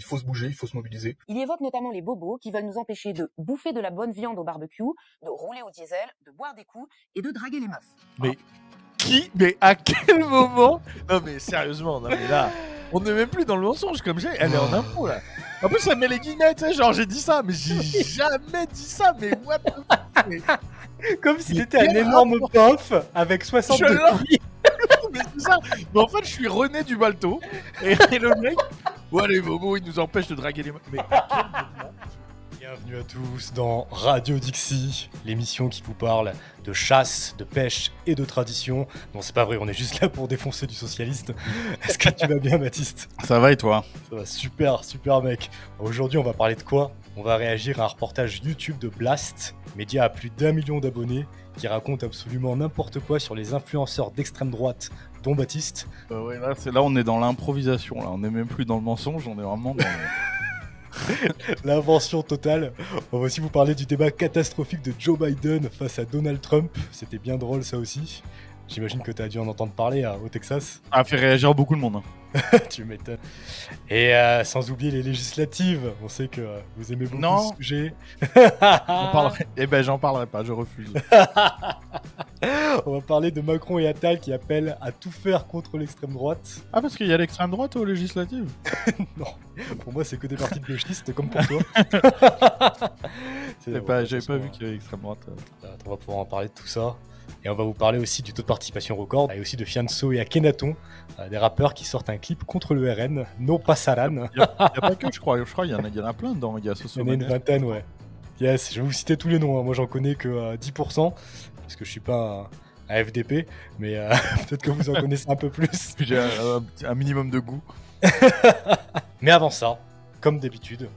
il faut se bouger, il faut se mobiliser. Il évoque notamment les bobos qui veulent nous empêcher de bouffer de la bonne viande au barbecue, de rouler au diesel, de boire des coups et de draguer les meufs. Mais qui Mais à quel moment Non mais sérieusement, non mais là, on n'est même plus dans le mensonge comme j'ai. Elle est en impôt là. En plus, ça met les guillemets, tu genre j'ai dit ça, mais j'ai jamais dit ça, mais what the Comme si c'était un énorme pof avec 62 mais c'est ça. Mais en fait, je suis René du Balto. Et, le mec, ouais, les bobos, ils nous empêchent de draguer les. Mais Bienvenue à tous dans Radio Dixie, l'émission qui vous parle de chasse, de pêche et de tradition. Non, c'est pas vrai, on est juste là pour défoncer du socialiste. Est-ce que tu vas bien, Baptiste Ça va et toi Ça va super, super mec. Aujourd'hui, on va parler de quoi On va réagir à un reportage YouTube de Blast, média à plus d'un million d'abonnés, qui raconte absolument n'importe quoi sur les influenceurs d'extrême droite, dont Baptiste. Bah ouais, là, là, on est dans l'improvisation, là, on n'est même plus dans le mensonge, on est vraiment dans. L'invention totale. On va aussi vous parler du débat catastrophique de Joe Biden face à Donald Trump. C'était bien drôle ça aussi. J'imagine que tu as dû en entendre parler hein, au Texas. Ça a fait réagir beaucoup de monde. Hein. tu m'étonnes. Et euh, sans oublier les législatives. On sait que euh, vous aimez beaucoup non. ce sujet. Eh ben, j'en parlerai pas, je refuse. On va parler de Macron et Attal qui appellent à tout faire contre l'extrême droite. Ah, parce qu'il y a l'extrême droite aux législatives Non, pour moi, c'est que des partis de gauchistes, comme pour toi. J'avais pas, pas vu hein. qu'il y avait l'extrême droite. On va pouvoir en parler de tout ça. Et on va vous parler aussi du taux de participation record et aussi de Fianso et Akenaton, euh, des rappeurs qui sortent un clip contre le RN, No pasaran. Il n'y a, a, pas que, je crois. Je crois y, en a plein dedans. Il y a en a une vingtaine, ouais. Yes, je vais vous citer tous les noms. Hein. Moi, j'en connais que 10%, euh, parce que je suis pas un, FDP, mais euh, peut-être que vous en connaissez un peu plus. J'ai un minimum de goût. mais avant ça, comme d'habitude,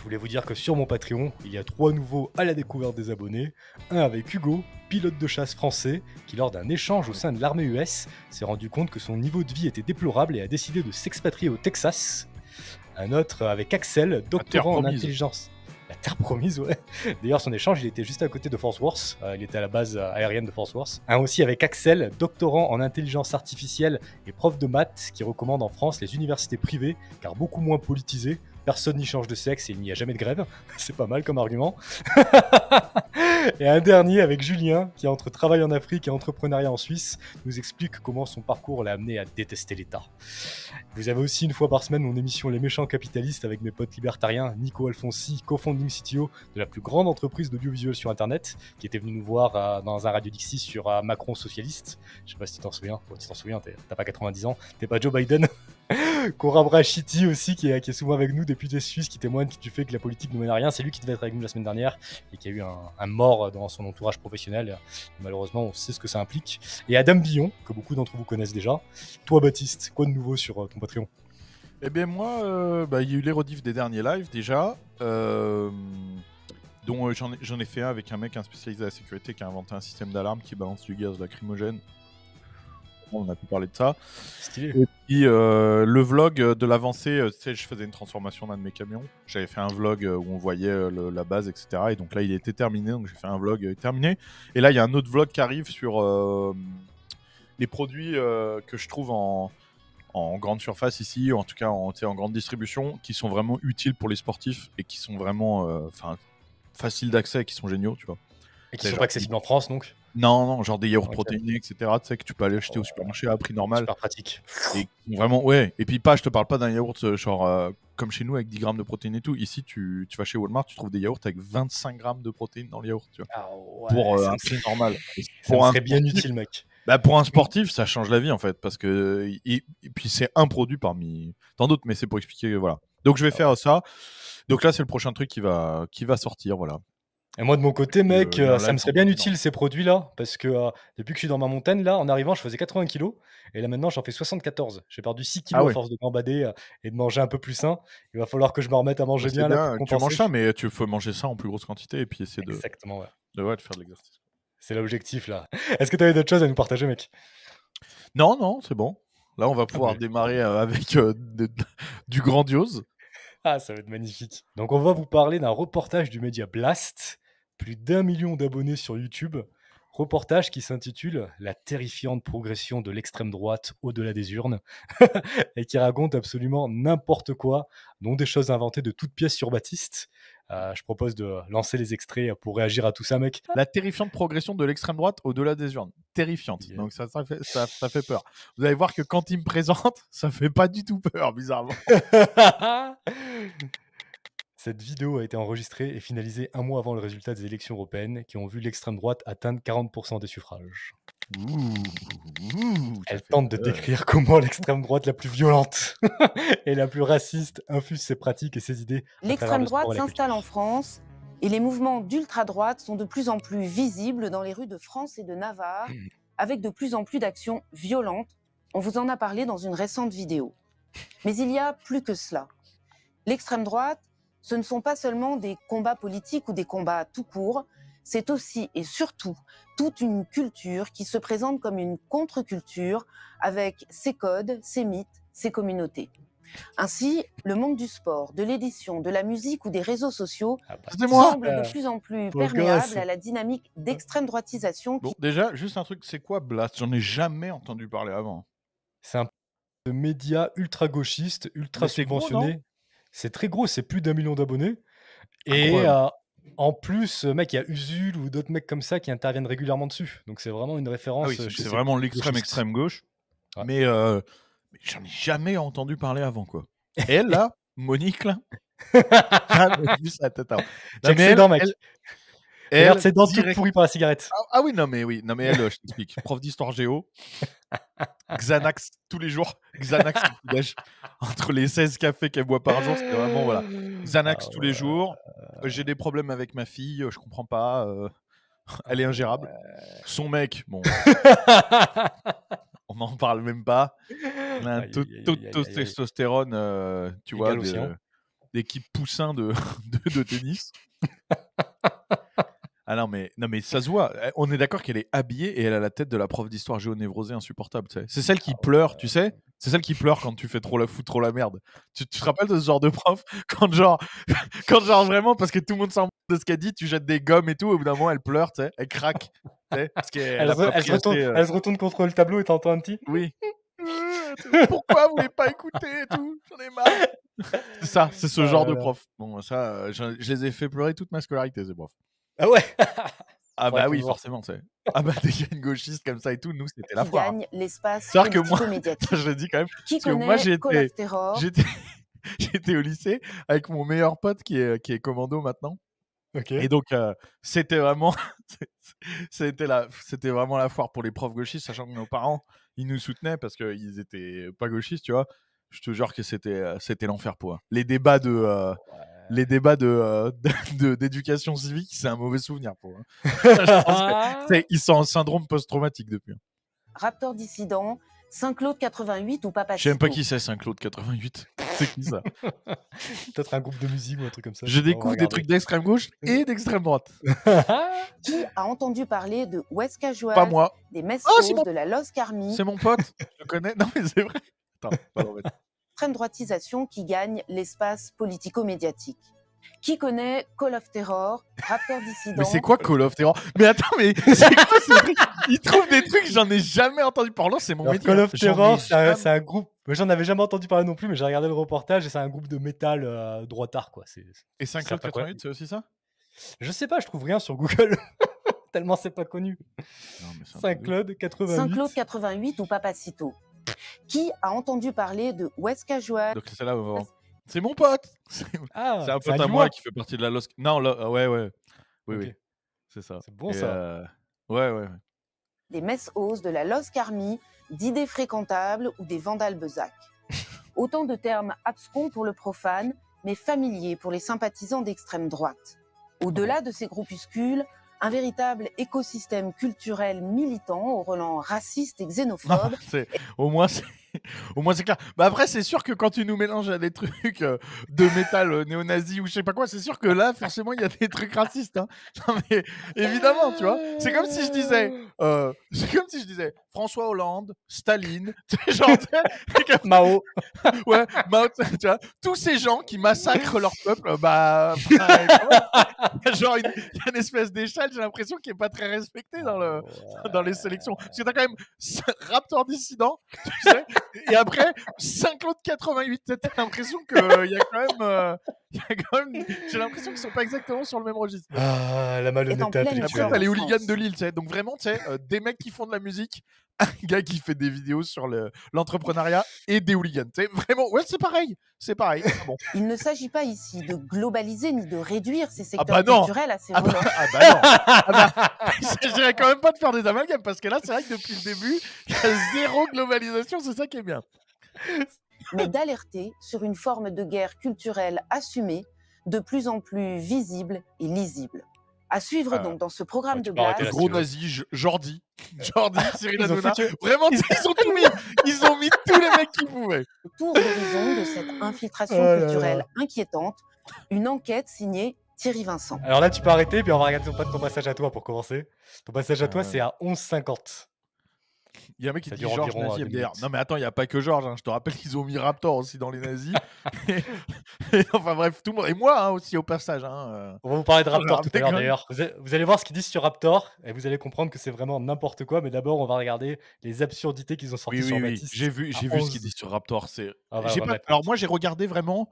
je voulais vous dire que sur mon Patreon, il y a trois nouveaux à la découverte des abonnés. Un avec Hugo, pilote de chasse français, qui lors d'un échange au sein de l'armée US s'est rendu compte que son niveau de vie était déplorable et a décidé de s'expatrier au Texas. Un autre avec Axel, doctorant en intelligence. La terre promise, ouais. D'ailleurs, son échange, il était juste à côté de Force Worth. Euh, il était à la base euh, aérienne de Force Worth. Un aussi avec Axel, doctorant en intelligence artificielle et prof de maths, qui recommande en France les universités privées, car beaucoup moins politisées, personne n'y change de sexe et il n'y a jamais de grève. C'est pas mal comme argument. et un dernier avec Julien, qui entre travail en Afrique et entrepreneuriat en Suisse, nous explique comment son parcours l'a amené à détester l'État. Vous avez aussi une fois par semaine mon émission Les méchants capitalistes avec mes potes libertariens Nico Alfonsi, co-founding CTO de la plus grande entreprise d'audiovisuel sur Internet, qui était venu nous voir euh, dans un Radio Dixie sur euh, Macron socialiste. Je sais pas si tu t'en souviens. Oh, tu t'en souviens, t'as pas 90 ans, t'es pas Joe Biden. Cora Brachitti aussi, qui est, souvent avec nous, député suisse, qui témoigne du fait que la politique ne mène à rien. C'est lui qui devait être avec nous la semaine dernière et qui a eu un, mort dans son entourage professionnel. malheureusement, on sait ce que ça implique. Et Adam Billon, que beaucoup d'entre vous connaissent déjà. Toi, Baptiste, quoi de nouveau sur euh, ton Patreon eh bien moi, euh, bah, il y a eu les des derniers lives déjà, euh, dont j'en ai, fait un avec un mec, un spécialiste la sécurité, qui a inventé un système d'alarme qui balance du gaz lacrymogène on a pu parler de ça. Et puis euh, le vlog euh, de l'avancée, euh, tu je faisais une transformation d'un de mes camions. J'avais fait un vlog où on voyait la base, etc. Et donc là, il était terminé, donc j'ai fait un vlog terminé. Et là, il y a un autre vlog qui arrive sur les produits que je trouve en, en grande surface ici, ou en tout cas en, en grande distribution, qui sont vraiment utiles pour les sportifs et qui sont vraiment faciles d'accès, qui sont géniaux, tu vois. Et qui sont accessibles en France, donc non, non, genre des yaourts protéinés, etc. Tu sais que tu peux aller acheter au supermarché à prix normal. Super pratique. Et vraiment, ouais. Et puis pas, je te parle pas d'un yaourt euh, genre euh, comme chez nous avec 10 grammes de protéines et tout. Ici, tu, vas chez Walmart, tu trouves des yaourts avec 25 grammes de protéines dans le yaourt, ah pour euh, un prix normal. pour un... bien utile, mec. Bah pour un sportif, ça change la vie en fait, parce que et, puis c'est un produit parmi tant d'autres, mais c'est pour expliquer voilà. Donc je vais ah faire ça. Donc là, c'est le prochain truc qui va qui va sortir, voilà. Et moi, de mon côté, euh, mec, euh, ça me serait bien utile ces produits-là, parce que euh, depuis que je suis dans ma montagne, là, en arrivant, je faisais 80 kilos, et là maintenant, j'en fais 74. J'ai perdu 6 kilos en ah force de gambader et de manger un peu plus sain. Il va falloir que je me remette à manger bah, bien. là, tu manges ça, mais tu peux manger ça en plus grosse quantité et puis essayer de, faire de l'exercice. C'est l'objectif, là. Est-ce que tu avais d'autres choses à nous partager, mec Non, non, c'est bon. Là, on va ah, pouvoir démarrer avec du grandiose. Ah, ça va être magnifique. Donc, on va vous parler d'un reportage du média Blast, plus d'un million d'abonnés sur YouTube. Reportage qui s'intitule La terrifiante progression de l'extrême droite au-delà des urnes et qui raconte absolument n'importe quoi, dont des choses inventées de toutes pièces sur Baptiste. Euh, je propose de lancer les extraits pour réagir à tout ça, mec. La terrifiante progression de l'extrême droite au-delà des urnes terrifiante. Donc ça, fait, ça, fait peur. Vous allez voir que quand il me présente, ça fait pas du tout peur, bizarrement. Cette vidéo a été enregistrée et finalisée un mois avant le résultat des élections européennes qui ont vu l'extrême droite atteindre 40% des suffrages. Elle tente de décrire comment l'extrême droite la plus violente et la plus raciste infuse ses pratiques et ses idées. L'extrême droite s'installe en France et les mouvements d'ultra-droite sont de plus en plus visibles dans les rues de France et de Navarre, hmm. avec de plus en plus d'actions violentes. On vous en a parlé dans une récente vidéo. Mais il y a plus que cela. L'extrême droite, ce ne sont pas seulement des combats politiques ou des combats tout court, c'est aussi et surtout toute une culture qui se présente comme une contre-culture avec ses codes, ses mythes, ses communautés. Ainsi, le monde du sport, de l'édition, de la musique ou des réseaux sociaux ah, bah, semble de plus en plus perméable à la dynamique d'extrême droitisation. Bon, déjà, juste un truc, c'est quoi Blast J'en ai jamais entendu parler avant. C'est un de média ultra gauchiste, ultra subventionné. C'est très gros, c'est plus d'un million d'abonnés. Et euh, en plus, euh, mec, il y a Usul ou d'autres mecs comme ça qui interviennent régulièrement dessus. Donc c'est vraiment une référence. Ah euh, c'est vraiment l'extrême extrême gauche. Mais j'en ai jamais entendu parler avant, quoi. elle, là, Monique, là, j'ai ah, vu mec. Elle, ses dents par la cigarette. Ah, ah, oui, non, mais oui, non, mais elle, je t'explique. Prof d'histoire géo, Xanax tous les jours, Xanax Entre les 16 cafés qu'elle boit par jour, c'est vraiment, voilà. Xanax ah tous les jours, j'ai des problèmes avec ma fille, je comprends pas. Euh, elle est ingérable. Son mec, bon on n'en parle même pas. On a un taux testostérone, euh, tu vois, d'équipe poussin de, de tennis. Ah non mais, ça se voit. Eh, on est d'accord qu'elle est habillée et elle a la tête de la prof d'histoire géo-névrosée insupportable. C'est celle qui ah pleure, tu sais C'est celle qui pleure quand tu fais trop la foutre, trop la merde. Tu, te rappelles de ce genre de prof quand genre, quand genre vraiment, parce que tout le monde s'en de ce qu'elle dit, tu jettes des gommes et tout, au bout d'un moment elle pleure, elle craque. Parce elle, se, retourne, contre le tableau et t'entends un petit. Oui. Pourquoi vous voulez pas écouter et tout J'en ai marre. C'est ça, c'est ce genre de prof. Bon, ça, euh, je, je les ai fait pleurer toute ma scolarité, ces profs. Ah ouais Ah bah oui, forcément, c'est. Ah bah des jeunes gauchistes comme ça et tout, nous c'était la foire. Hein. gagne l'espace. C'est que moi, je dis quand même, que moi j'étais, j'étais, au lycée avec mon meilleur pote qui est, euh, qui est commando maintenant. Et donc euh, c'était vraiment, c'était la, c'était vraiment la foire pour les profs gauchistes, sachant que nos parents ils nous soutenaient parce qu'ils étaient pas gauchistes, tu vois. Je te jure que c'était, euh, c'était l'enfer pour eux. Les débats de les débats euh, de, d'éducation civique, c'est un mauvais souvenir pour eux. Ah. ils sont en syndrome post-traumatique depuis. Hein. Raptor dissident, Saint-Claude 88 ou Papa Je sais même pas qui c'est Saint-Claude 88. C'est qui ça Peut-être un groupe de musique ou un truc comme ça. Je découvre des trucs d'extrême gauche et d'extrême droite. qui a entendu parler de West Casual Pas moi. Des messes ah, de la Los Carmi C'est mon pote. Je connais. Non mais c'est vrai. Attends, pardon, l'extrême droitisation qui gagne l'espace politico-médiatique. Qui connaît Call of Terror, rappeur dissident Mais c'est quoi Call of Terror Mais attends, mais c'est quoi ce truc Ils trouvent des trucs, j'en ai jamais entendu parler, c'est mon Call of Terror, c'est un, un, groupe. J'en avais jamais entendu parler non plus, mais j'ai regardé le reportage et c'est un groupe de métal euh, droitard, quoi. C est, et c'est aussi ça Je sais pas, je trouve rien sur Google. Tellement c'est pas connu. claude 88. Saint-Claude 88 ou Papacito qui a entendu parler de West Casual Donc c'est là C'est mon pote ah, C'est un pote à moi qui fait partie de la Los. Non, euh, ouais, ouais. Oui, oui. C'est ça. C'est bon, ça. Euh, ouais, ouais. Des messes hausses, de la Los Carmi, d'idées fréquentables ou des vandales bezac Autant de termes abscons pour le profane, mais familiers pour les sympathisants d'extrême droite. Au-delà ah de ces groupuscules, un véritable écosystème culturel militant au relent raciste et xénophobe. au moins, c'est... Au moins, c'est clair. Bah, après, c'est sûr que quand tu nous mélanges à des trucs euh, de métal euh, néo-nazi ou je sais pas quoi, c'est sûr que là, forcément, il y a des trucs racistes. Hein. évidemment, tu vois. C'est comme si je disais, euh, c'est comme si je disais, François Hollande, Staline, genre, Mao. ouais, Mao, tu vois, tous ces gens qui massacrent leur peuple, euh, bah, genre, il y a une espèce d'échelle, j'ai l'impression, qu'il est pas très respecté dans, le, ah dans les sélections. Parce que t'as quand même Raptor dissident, tu sais, et après, 5 autres 88, t'as l'impression qu'il euh, euh, y a quand même, j'ai l'impression qu'ils sont pas exactement sur le même registre. Ah, la malhonnêteté Après, t'as les hooligans de Lille, tu sais, donc vraiment, tu sais, des mecs qui font de la musique, un gars qui fait des vidéos sur l'entrepreneuriat et des hooligans. C'est vraiment, ouais, c'est pareil, c'est pareil. Ah bon. Il ne s'agit pas ici de globaliser ni de réduire ces ah secteurs bah culturels à ces ah bah, ah bah non. ah bah, s'agirait quand même pas de faire des amalgames parce que là, c'est vrai que depuis le début, il y a zéro globalisation, c'est ça qui est bien. Mais d'alerter sur une forme de guerre culturelle assumée, de plus en plus visible et lisible à suivre donc dans ce programme de blagues. Gros nazi, Jordi. Jordi, Cyril Hanouna. Vraiment, ils ont tout mis. Ils ont mis tous les mecs qu'ils pouvaient. Tour d'horizon de cette infiltration oh culturelle inquiétante, une enquête signée Thierry Vincent. Alors là, tu peux arrêter, puis on va regarder ton, ton passage à toi pour commencer. Ton passage à toi, euh. c'est à 11h50. Il y a un mec qui dit Georges euh, Nazi MDR. Non, mais attends, il n'y a pas que Georges. Hein. Je te rappelle qu'ils ont mis Raptor aussi dans les nazis. et, enfin bref, tout le monde. Et moi hein, aussi, au passage. Hein, euh. On va vous parler de ah, Raptor tout à l'heure d'ailleurs. Vous allez voir ce qu'ils disent sur Raptor et vous allez comprendre que c'est vraiment n'importe quoi. Mais d'abord, on va regarder les absurdités qu'ils ont sorties oui, oui, oui. J'ai vu, j'ai vu ce qu'ils disent sur Raptor. Ah, alors moi, j'ai regardé vraiment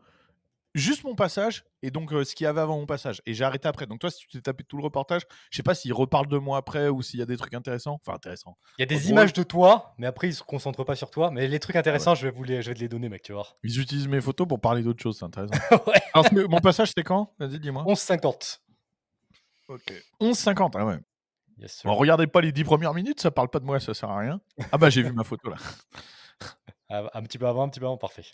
juste mon passage et donc ce qu'il y avait avant mon passage. Et j'ai arrêté après. Donc toi, si tu t'es tapé tout le reportage, je sais pas s'il reparlent de moi après ou s'il y a des trucs intéressants. Enfin, intéressant Il y a des images de toi, mais après, ils se concentrent pas sur toi. Mais les trucs ah intéressants, je, vais vous les, je te les donner, mec, tu vois. Ils utilisent mes photos pour parler d'autres choses, c'est intéressant. mon passage, c'est quand Vas-y, dis-moi. 11.50. Ok. 11.50, ah ouais. Yes, regardez pas les 10 premières minutes, ça parle pas de moi, ça sert à rien. Ah bah, j'ai vu ma photo là. Ah, un petit peu avant, un petit peu avant, parfait.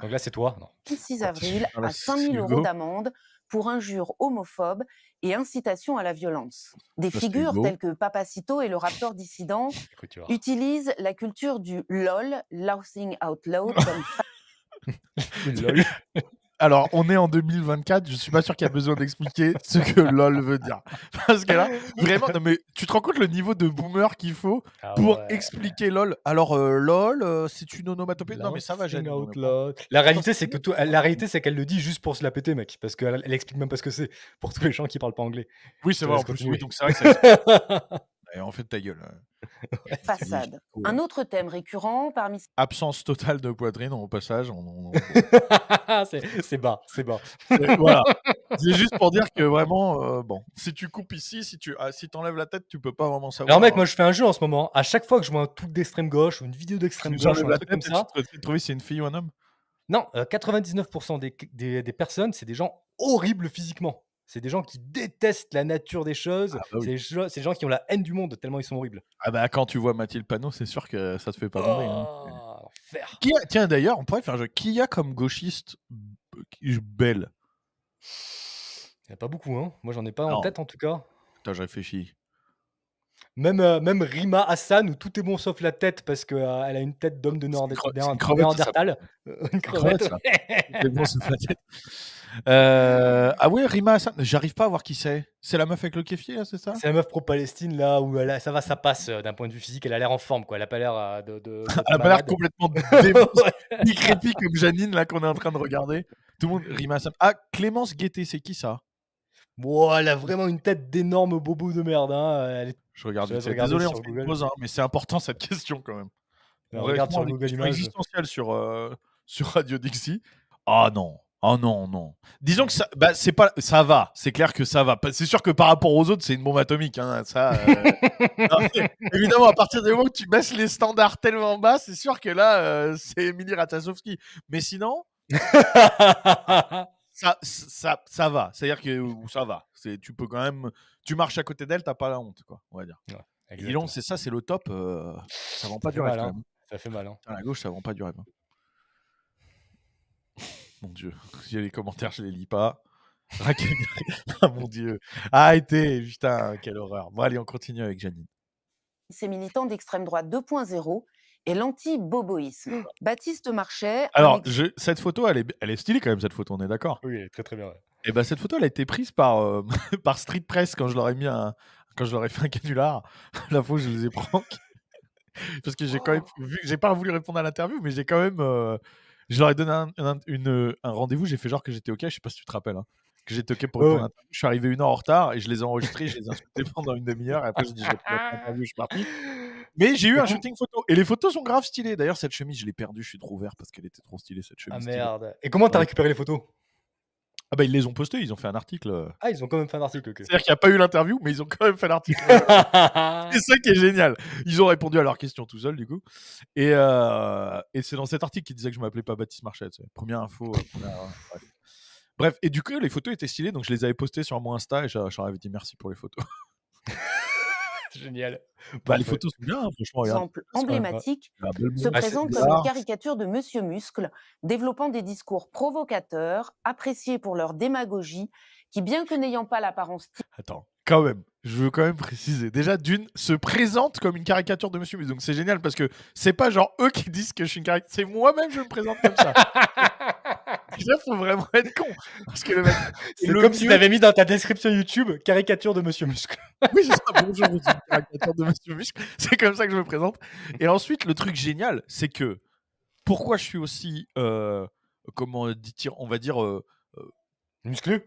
Donc là, c'est toi non. 6 avril à 5 000 euros d'amende pour injures homophobes et incitation à la violence. Des figures telles que Papacito et le rappeur dissident utilisent la culture du LOL, Lousing Out Loud, comme... alors, on est en 2024, je suis pas sûr qu'il y a besoin d'expliquer ce que LOL veut dire. Parce que là, vraiment, mais tu te rends compte le niveau de boomer qu'il faut ah pour expliquer LOL. Alors, euh, LOL, euh, c'est une onomatopée. Non, mais ça va, j'aime. La réalité, c'est que la réalité, c'est qu'elle le dit juste pour se la péter, mec. Parce qu'elle explique même pas ce que c'est pour tous les gens qui parlent pas anglais. Oui, c'est vrai, en et en fait ta gueule. Hein. Un autre thème récurrent parmi. Absence totale de poitrine au passage. c'est bas, c'est bas. Voilà. C'est juste pour dire que vraiment, euh, bon, si tu coupes ici, si tu enlèves ah, si t'enlèves la tête, tu peux pas vraiment savoir. Alors mec, moi hein. je fais un jeu en ce moment. À chaque fois que je vois un truc d'extrême gauche ou une vidéo d'extrême gauche, un comme ça, tu c'est une fille ou un homme Non, 99% euh, des personnes, c'est des gens horribles physiquement. C'est des gens qui détestent la nature des choses. Ah, bah c'est des, gens qui ont la haine du monde tellement ils sont horribles. Ah bah quand tu vois Mathilde Panot, c'est sûr que ça te fait pas mourir. Hein. Oh, tiens d'ailleurs, on pourrait faire un jeu. Qui a comme gauchiste belle Il n'y a pas beaucoup, hein. Moi j'en ai pas en tête en tout cas. Putain, je réfléchis. Même, euh, même Rima Hassan, où tout est bon sauf la tête, parce qu'elle euh, a une tête d'homme de nord Une crevette, Une crevette. bon sauf la tête. Euh, ah ouais, Rima Hassan, j'arrive pas à voir qui c'est. C'est la meuf avec le kéfier, c'est ça C'est la meuf pro-Palestine, là, où elle ça va, ça passe euh, d'un point de vue physique. Elle a l'air en forme, quoi. Elle a pas l'air euh, de, de, Elle a pas l'air complètement décrépite comme Janine, là, qu'on est en train de regarder. Tout le monde, Rima Hassan. Ah, Clémence Guettet, c'est qui ça Bon, elle a vraiment une tête d'énorme bobo de merde. Hein, Je regarde, désolé, on se pose, hein, mais c'est important cette question quand même. On regarde sur Google Images. existentielle sur, sur Radio Dixie. Ah non, Oh non, non. Disons que ça, bah, c'est pas, ça va. C'est clair que ça va. C'est sûr que par rapport aux autres, c'est une bombe atomique. Hein, ça, euh. évidemment, à partir du moment où tu baisses les standards tellement bas, c'est sûr que là, euh, c'est Emily Ratajkowski. Mais sinon, ça, ça, va. C'est-à-dire que ça va. C'est, tu peux quand même, tu marches à côté d'elle, t'as pas la honte, quoi. On va dire. Ouais, c'est ça, c'est le top. Euh, ça vend pas du hein. Ça fait mal. Hein. À la gauche, ça va pas du rêve. Hein mon Dieu. Il les commentaires, je les lis pas. ah, mon Dieu. Arrêtez, putain, quelle horreur. Bon, allez, on continue avec Janine. Ces militants d'extrême droite 2.0 et l'anti-boboïsme. Oh. Baptiste Marchais. Alors, cette photo, elle est, elle est stylée quand même, cette photo, on est d'accord Oui, elle est très très bien. Eh Et ben, cette photo, elle a été prise par, euh, par Street Press quand je leur ai mis un, quand je leur fait un canular. La fois, je les ai prank. Parce que j'ai quand oh. même vu, j'ai pas voulu répondre à l'interview, mais j'ai quand même euh, je leur ai donné un, rendez-vous, j'ai fait genre que j'étais OK, je sais pas si tu te rappelles. Hein, que j'étais OK pour Je suis arrivé une heure en retard et je les ai enregistrés, je les ai insultés pendant une demi-heure et après j'ai dit je suis parti. Mais j'ai eu un shooting photo et les photos sont grave stylées. D'ailleurs, cette chemise, je l'ai perdue, je suis trop vert parce qu'elle était trop stylée cette ah, chemise. Ah merde. Et comment t'as récupéré les photos ah bah ils les ont postés, ils ont fait un article. Euh. Ah ils ont quand même fait un article. C'est-à-dire qu'il n'y a pas eu l'interview, mais ils ont quand même fait l'article. c'est ça qui est génial. Ils ont répondu à leurs questions tout seuls du coup. Et, euh, et c'est dans cet article qu'ils disaient que je m'appelais pas Baptiste Marchette Première info. Euh, bref, et du coup les photos étaient stylées, donc je les avais postées sur mon Insta et avais dit merci pour les photos. Génial. Bah, les photos sont bien, hein, franchement. Exemple emblématique se présente comme une caricature de Monsieur Muscle, développant des discours provocateurs, appréciés pour leur démagogie, qui, bien que n'ayant pas l'apparence. Attends, quand même, je veux quand même préciser. Déjà, d'une se présente comme une caricature de Monsieur Muscle. Donc c'est génial parce que c'est pas genre eux qui disent que je suis une caricature, c'est moi-même je me présente comme ça. Il faut vraiment être con. Parce que le c'est comme si si avais mis dans ta description YouTube caricature de Monsieur Muscle. oui, c'est ça. Bonjour, je caricature de Monsieur Muscle. C'est comme ça que je me présente. Et ensuite, le truc génial, c'est que pourquoi je suis aussi, euh, comment dit on va dire, euh, euh, musclé.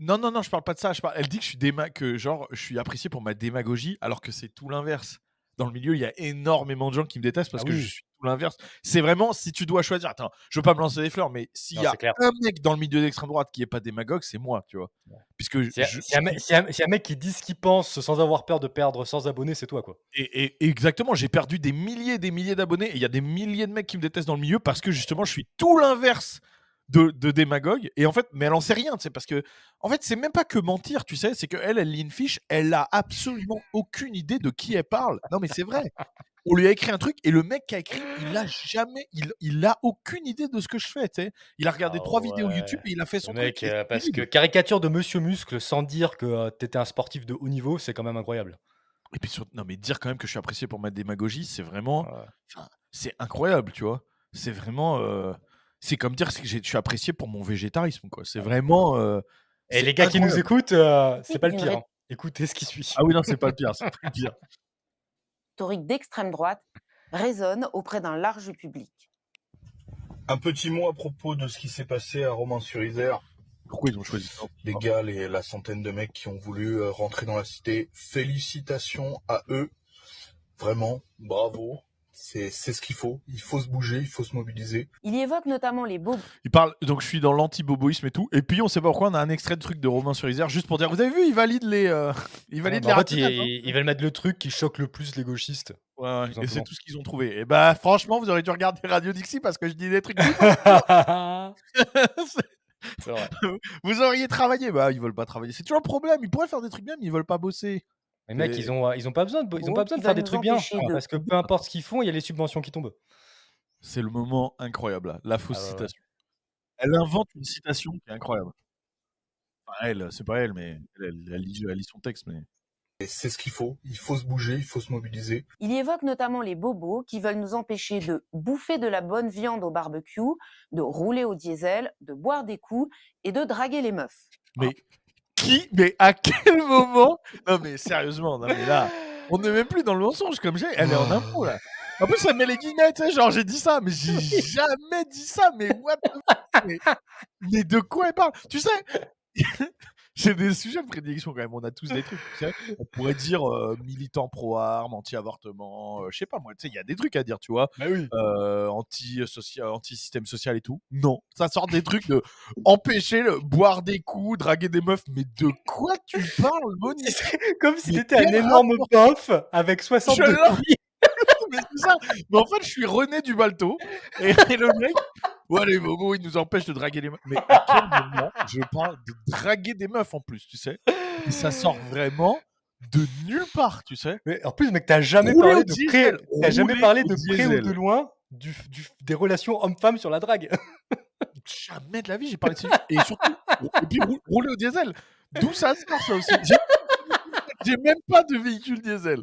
Non, non, non, je parle pas de ça. Je parle... Elle dit que je suis que genre, je suis apprécié pour ma démagogie, alors que c'est tout l'inverse dans le milieu, il y a énormément de gens qui me détestent parce ah que je suis tout l'inverse. C'est vraiment, si tu dois choisir, attends, je veux pas me lancer des fleurs, mais s'il y a un mec dans le milieu d'extrême droite qui est pas démagogue, c'est moi, tu vois. Puisque si un, un, mec qui dit ce qu'il pense sans avoir peur de perdre sans abonnés, c'est toi, quoi. Et, exactement, j'ai perdu des milliers et des milliers d'abonnés et il y a des milliers de mecs qui me détestent dans le milieu parce que justement, je suis tout l'inverse de, démagogue. Et en fait, mais elle en sait rien, tu sais, parce que, en fait, c'est même pas que mentir, tu sais, c'est qu'elle, elle lit une fiche, elle a absolument aucune idée de qui elle parle. Non, mais c'est vrai. On lui a écrit un truc et le mec qui a écrit, il a jamais, il, il a aucune idée de ce que je fais, tu sais. Il a regardé trois ah vidéos YouTube et il a fait son truc. Euh, parce que caricature de Monsieur Muscle sans dire que tu euh, t'étais un sportif de haut niveau, c'est quand même incroyable. Et puis, non, mais dire quand même que je suis apprécié pour ma démagogie, c'est vraiment. C'est incroyable, tu vois. C'est vraiment. Euh, c'est comme dire que je suis apprécié pour mon végétarisme. quoi. C'est ah vraiment. Euh, et les gars qui nous écoutent, euh, c'est pas le pire. Hein. Écoutez ce qui suit. Ah oui, non, c'est pas le pire. C'est très le d'extrême droite résonne auprès d'un large public. Un petit mot à propos de ce qui s'est passé à Romans-sur-Isère. Pourquoi ils ont choisi ça Les gars, les, la centaine de mecs qui ont voulu euh, rentrer dans la cité, félicitations à eux. Vraiment, bravo c'est ce qu'il faut. Il faut se bouger, il faut se mobiliser. Il y évoque notamment les bobos. Il parle, donc je suis dans l'anti-boboïsme et tout. Et puis on sait pas pourquoi, on a un extrait de truc de Romain sur Isère, juste pour dire Vous avez vu, euh, bah, il valide les. il valide les en fait, ils, veulent mettre le truc qui choque le plus les gauchistes. Ouais, et c'est tout ce qu'ils ont trouvé. Et bah, franchement, vous auriez dû regarder Radio Dixie parce que je dis des trucs. Vous auriez travaillé, bah ils veulent pas travailler. C'est toujours le problème. Ils pourraient faire des trucs bien, mais ils veulent pas bosser. Les mecs, ils ont, euh, ils ont pas besoin de, ils ont pas besoin de faire des trucs bien. Hein, parce que peu importe ce qu'ils font, il y a les subventions qui tombent. C'est le moment incroyable, la fausse ah citation. Elle invente une citation qui est incroyable. elle, c'est pas elle, mais elle, lit, son texte. Mais c'est ce qu'il faut. Il faut se bouger, il faut se mobiliser. Il évoque notamment les bobos qui veulent nous empêcher de bouffer de la bonne viande au barbecue, de rouler au diesel, de boire des coups et de draguer les meufs. Mais ah qui, mais à quel moment Non, mais sérieusement, non, mais là, on n'est même plus dans le mensonge comme j'ai. Elle est en impro là. En plus, elle met les guillemets, tu hein, genre j'ai dit ça, mais j'ai jamais dit ça, mais what the fuck mais de quoi elle parle Tu sais, c'est des sujets de prédilection quand même. On a tous des trucs. Tu sais. On pourrait dire euh, militant pro-armes, anti-avortement, euh, je sais pas moi. Tu sais, il y a des trucs à dire, tu vois. Mais bah oui. Euh, anti-système social et tout. Non, ça sort des trucs de empêcher le boire des coups, draguer des meufs. Mais de quoi tu parles, Bonnie Comme si t'étais un énorme pof avec 60 mais c'est ça. Mais en fait, je suis René du Balto. Et, le mec, ouais, les ils nous empêchent de draguer les meufs. Mais à quel moment je parle de draguer des meufs en plus, tu sais Et ça sort vraiment de nulle part, tu sais. en plus, mec, t'as jamais parlé de près, jamais parlé de près ou de loin du, des relations homme-femme sur la drague. jamais de la vie, j'ai parlé de ça. Et surtout, rouler au diesel. D'où ça sort, ça aussi. J'ai même pas de véhicule diesel.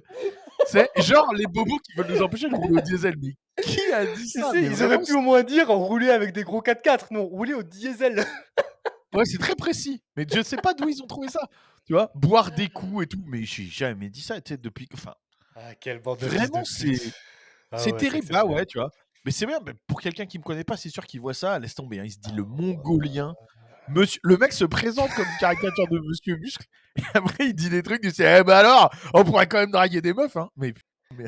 C'est genre les bobos qui veulent nous empêcher de rouler au diesel. Mais qui a dit ça Ils auraient pu au moins dire rouler avec des gros 4x4. Non, rouler au diesel. ouais, c'est très précis. Mais je ne sais pas d'où ils ont trouvé ça. Tu vois, boire des coups et tout. Mais j'ai jamais dit ça. Tu sais, depuis. Enfin. Ah, quel Vraiment, ah c'est. terrible. Bah ouais, tu vois. Mais c'est bien, pour quelqu'un qui me connaît pas, c'est sûr qu'il voit ça, laisse tomber. Hein. Il se dit le ah, mongolien Monsieur, le mec se présente comme caricature de Monsieur Muscle. Et après, il dit des trucs, il dit Eh ben alors, on pourrait quand même draguer des meufs, hein. Mais,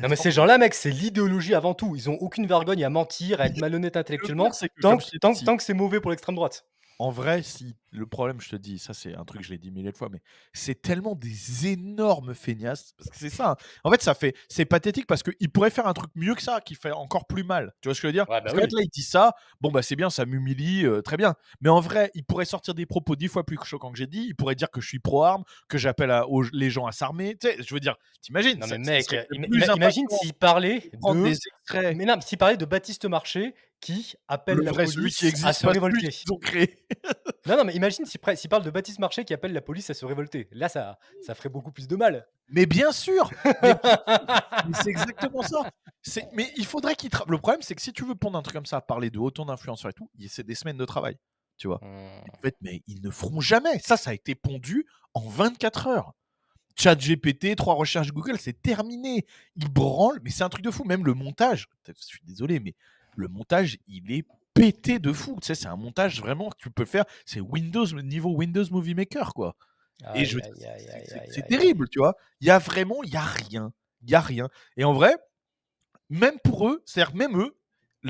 non, mais ces gens-là, mec, c'est l'idéologie avant tout. Ils ont aucune vergogne à mentir, à être malhonnête intellectuellement, tant, tant que c'est mauvais pour l'extrême droite en vrai, si le problème, je te dis, ça c'est un truc, que je l'ai dit mille fois, mais c'est tellement des énormes feignasses. Parce que c'est ça. Hein. En fait, ça fait, c'est pathétique parce qu'il pourrait faire un truc mieux que ça, qui fait encore plus mal. Tu vois ce que je veux dire bah Parce bah là, il dit ça, bon bah c'est bien, ça m'humilie, euh, très bien. Mais en vrai, il pourrait sortir des propos dix fois plus choquants que j'ai dit. Il pourrait dire que je suis pro-arme, que j'appelle les gens à s'armer. Tu sais, je veux dire, t'imagines Non mais mec, imagine s'il parlait de... Mais non, parlait de Baptiste Marché qui appelle la police à se révolter. créé non, non, mais imagine s'il parle de Baptiste Marché qui appelle la police à se révolter. Là, ça, ça ferait beaucoup plus de mal. Mais bien sûr C'est exactement ça. Mais il faudrait qu'il. Tra... Le problème, c'est que si tu veux pondre un truc comme ça, parler de autant d'influenceurs et tout, c'est des semaines de travail. Tu vois mmh. mais ils ne feront jamais. Ça, ça a été pondu en 24 heures. Chat GPT, trois recherches Google, c'est terminé. Ils branlent, mais c'est un truc de fou. Même le montage, je suis désolé, mais le montage, il est pété de fou. Tu sais, c'est un montage vraiment que tu peux faire. C'est Windows, niveau Windows Movie Maker, quoi. et je c'est terrible, tu vois. Il y a vraiment, il y a rien. Il y a rien. Et en vrai, même pour eux, c'est-à-dire même eux,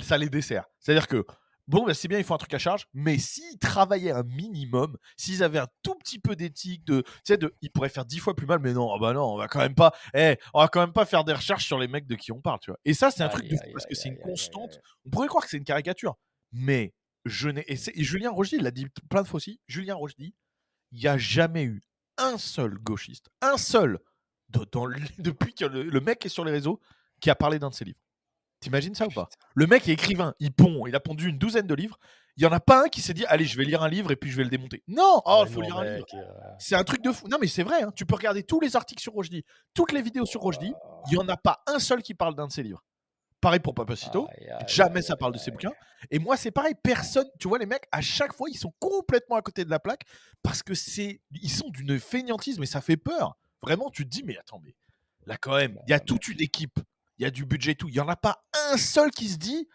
ça les dessert. C'est-à-dire que bon, c'est bah, bien, il faut un truc à charge, mais s'ils travaillaient un minimum, s'ils avaient un tout petit peu d'éthique, de, de, ils pourraient faire dix fois plus mal, mais non, ah bah non, on va quand même pas, Eh, on va quand même pas faire des recherches sur les mecs de qui on parle, tu vois. Et ça, c'est un truc, de, fou, parce que c'est une constante. On pourrait croire que c'est une caricature, mais je n'ai. Julien Rochdy l'a dit plein de fois aussi. Julien Rochdi, il n'y a jamais eu un seul gauchiste, un seul, depuis que le, mec est sur les réseaux, qui a parlé d'un de ses livres. T'imagines ça ou pas Le mec est écrivain, il pond, il a pondu une douzaine de livres. Il n'y en a pas un qui s'est dit Allez, je vais lire un livre et puis je vais le démonter. Non oh, il faut lire un livre. Euh, c'est un truc de fou. Non, mais c'est vrai, hein. tu peux regarder tous les articles sur Rochdy, toutes les vidéos sur Rochdy. Il n'y en a pas un seul qui parle d'un de ses livres. Pareil pour Papacito. jamais ça parle de ses bouquins. Et moi, c'est pareil. Personne, tu vois, les mecs, à chaque fois, ils sont complètement à côté de la plaque parce que c'est, ils sont d'une fainéantise, mais ça fait peur. Vraiment, tu te dis, mais attends, mais là, quand même, il y a bah, toute une équipe, il y a du budget, tout. Il n'y en a pas un seul qui se dit,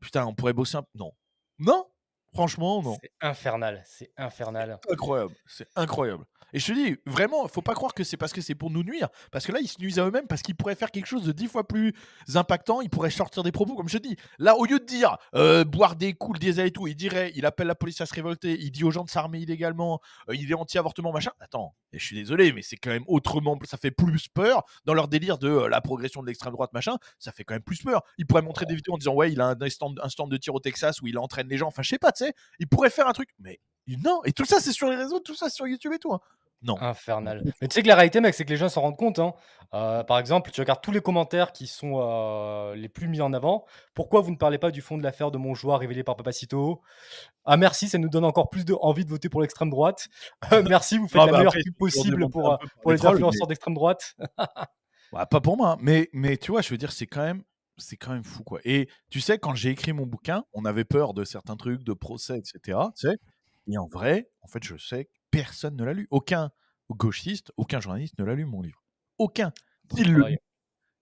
putain, on pourrait bosser un peu. Non. Non, franchement, non. C'est infernal. C'est infernal. Incroyable. C'est incroyable. Et je te dis, vraiment, il faut pas croire que c'est parce que c'est pour nous nuire. Parce que là, ils se nuisent à eux-mêmes parce qu'ils pourraient faire quelque chose de dix fois plus impactant. Ils pourraient sortir des propos, comme je te dis. Là, au lieu de dire euh, boire des coups, le diesel et tout, il dirait, il appelle la police à se révolter, il dit aux gens de s'armer illégalement, euh, il est anti-avortement, machin. Attends, et je suis désolé, mais c'est quand même autrement. Ça fait plus peur dans leur délire de euh, la progression de l'extrême droite, machin. Ça fait quand même plus peur. Ils pourraient montrer des vidéos en disant, ouais, il a un stand, un stand de tir au Texas où il entraîne les gens. Enfin, je sais pas, tu sais. Ils pourraient faire un truc. Mais non, et tout ça, c'est sur les réseaux, tout ça, sur YouTube et tout. Hein. Non. Infernal. Mais tu sais que la réalité, mec, c'est que les gens s'en rendent compte. Hein. Euh, par exemple, tu regardes tous les commentaires qui sont euh, les plus mis en avant. Pourquoi vous ne parlez pas du fond de l'affaire de mon joueur révélé par Papacito Ah, merci, ça nous donne encore plus de envie de voter pour l'extrême droite. Euh, merci, vous faites la meilleure pub possible pour, les influenceurs d'extrême droite. Bah, pas pour moi, hein. mais, mais tu vois, je veux dire, c'est quand même c'est quand même fou quoi. Et tu sais, quand j'ai écrit mon bouquin, on avait peur de certains trucs, de procès, etc. Tu sais et en vrai, en fait, je sais que personne ne l'a lu. Aucun gauchiste, aucun journaliste ne l'a lu, mon livre. Aucun. Il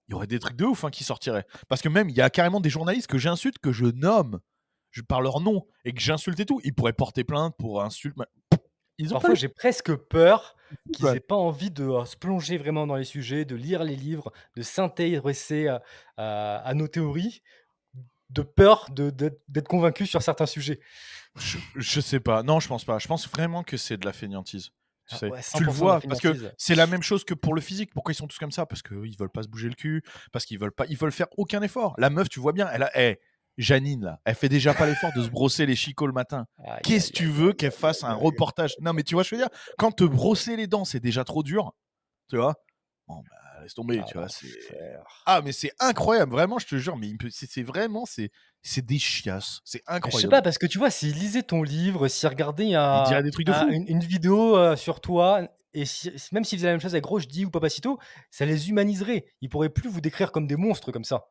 il y aurait des trucs de ouf hein, qui sortiraient. Parce que même, il y a carrément des journalistes que j'insulte, que je nomme je, par leur nom, et que j'insulte et tout. Ils pourraient porter plainte pour insulte. Ils ont Parfois, j'ai presque peur qu'ils n'aient pas envie de euh, se plonger vraiment dans les sujets, de lire les livres, de s'intéresser à, nos théories, de peur d'être convaincu sur certains sujets je, sais pas. Non, je pense pas. Je pense vraiment que c'est de la fainéantise. Tu, ah le vois, parce que c'est la même chose que pour le physique. Pourquoi ils sont tous comme ça Parce qu'ils veulent pas se bouger le cul, parce qu'ils veulent pas, ils veulent faire aucun effort. La meuf, tu vois bien, elle a, hey, eh, Janine, là, elle fait déjà pas l'effort de se brosser les chicots le matin. Qu'est-ce que tu veux qu'elle fasse un reportage Non, mais tu vois, je veux dire, quand te brosser les dents, c'est déjà trop dur, tu vois, bah, laisse tomber, ah, tu vois. Ah, mais c'est incroyable, vraiment, je te jure. Mais c'est vraiment, c'est des chiasses. C'est incroyable. Je sais pas, parce que tu vois, s'ils lisait ton livre, Si regardaient un, une, vidéo euh, sur toi, et si, même s'il faisait la même chose avec Roche, dit ou Papacito, ça les humaniserait. Ils pourraient plus vous décrire comme des monstres comme ça.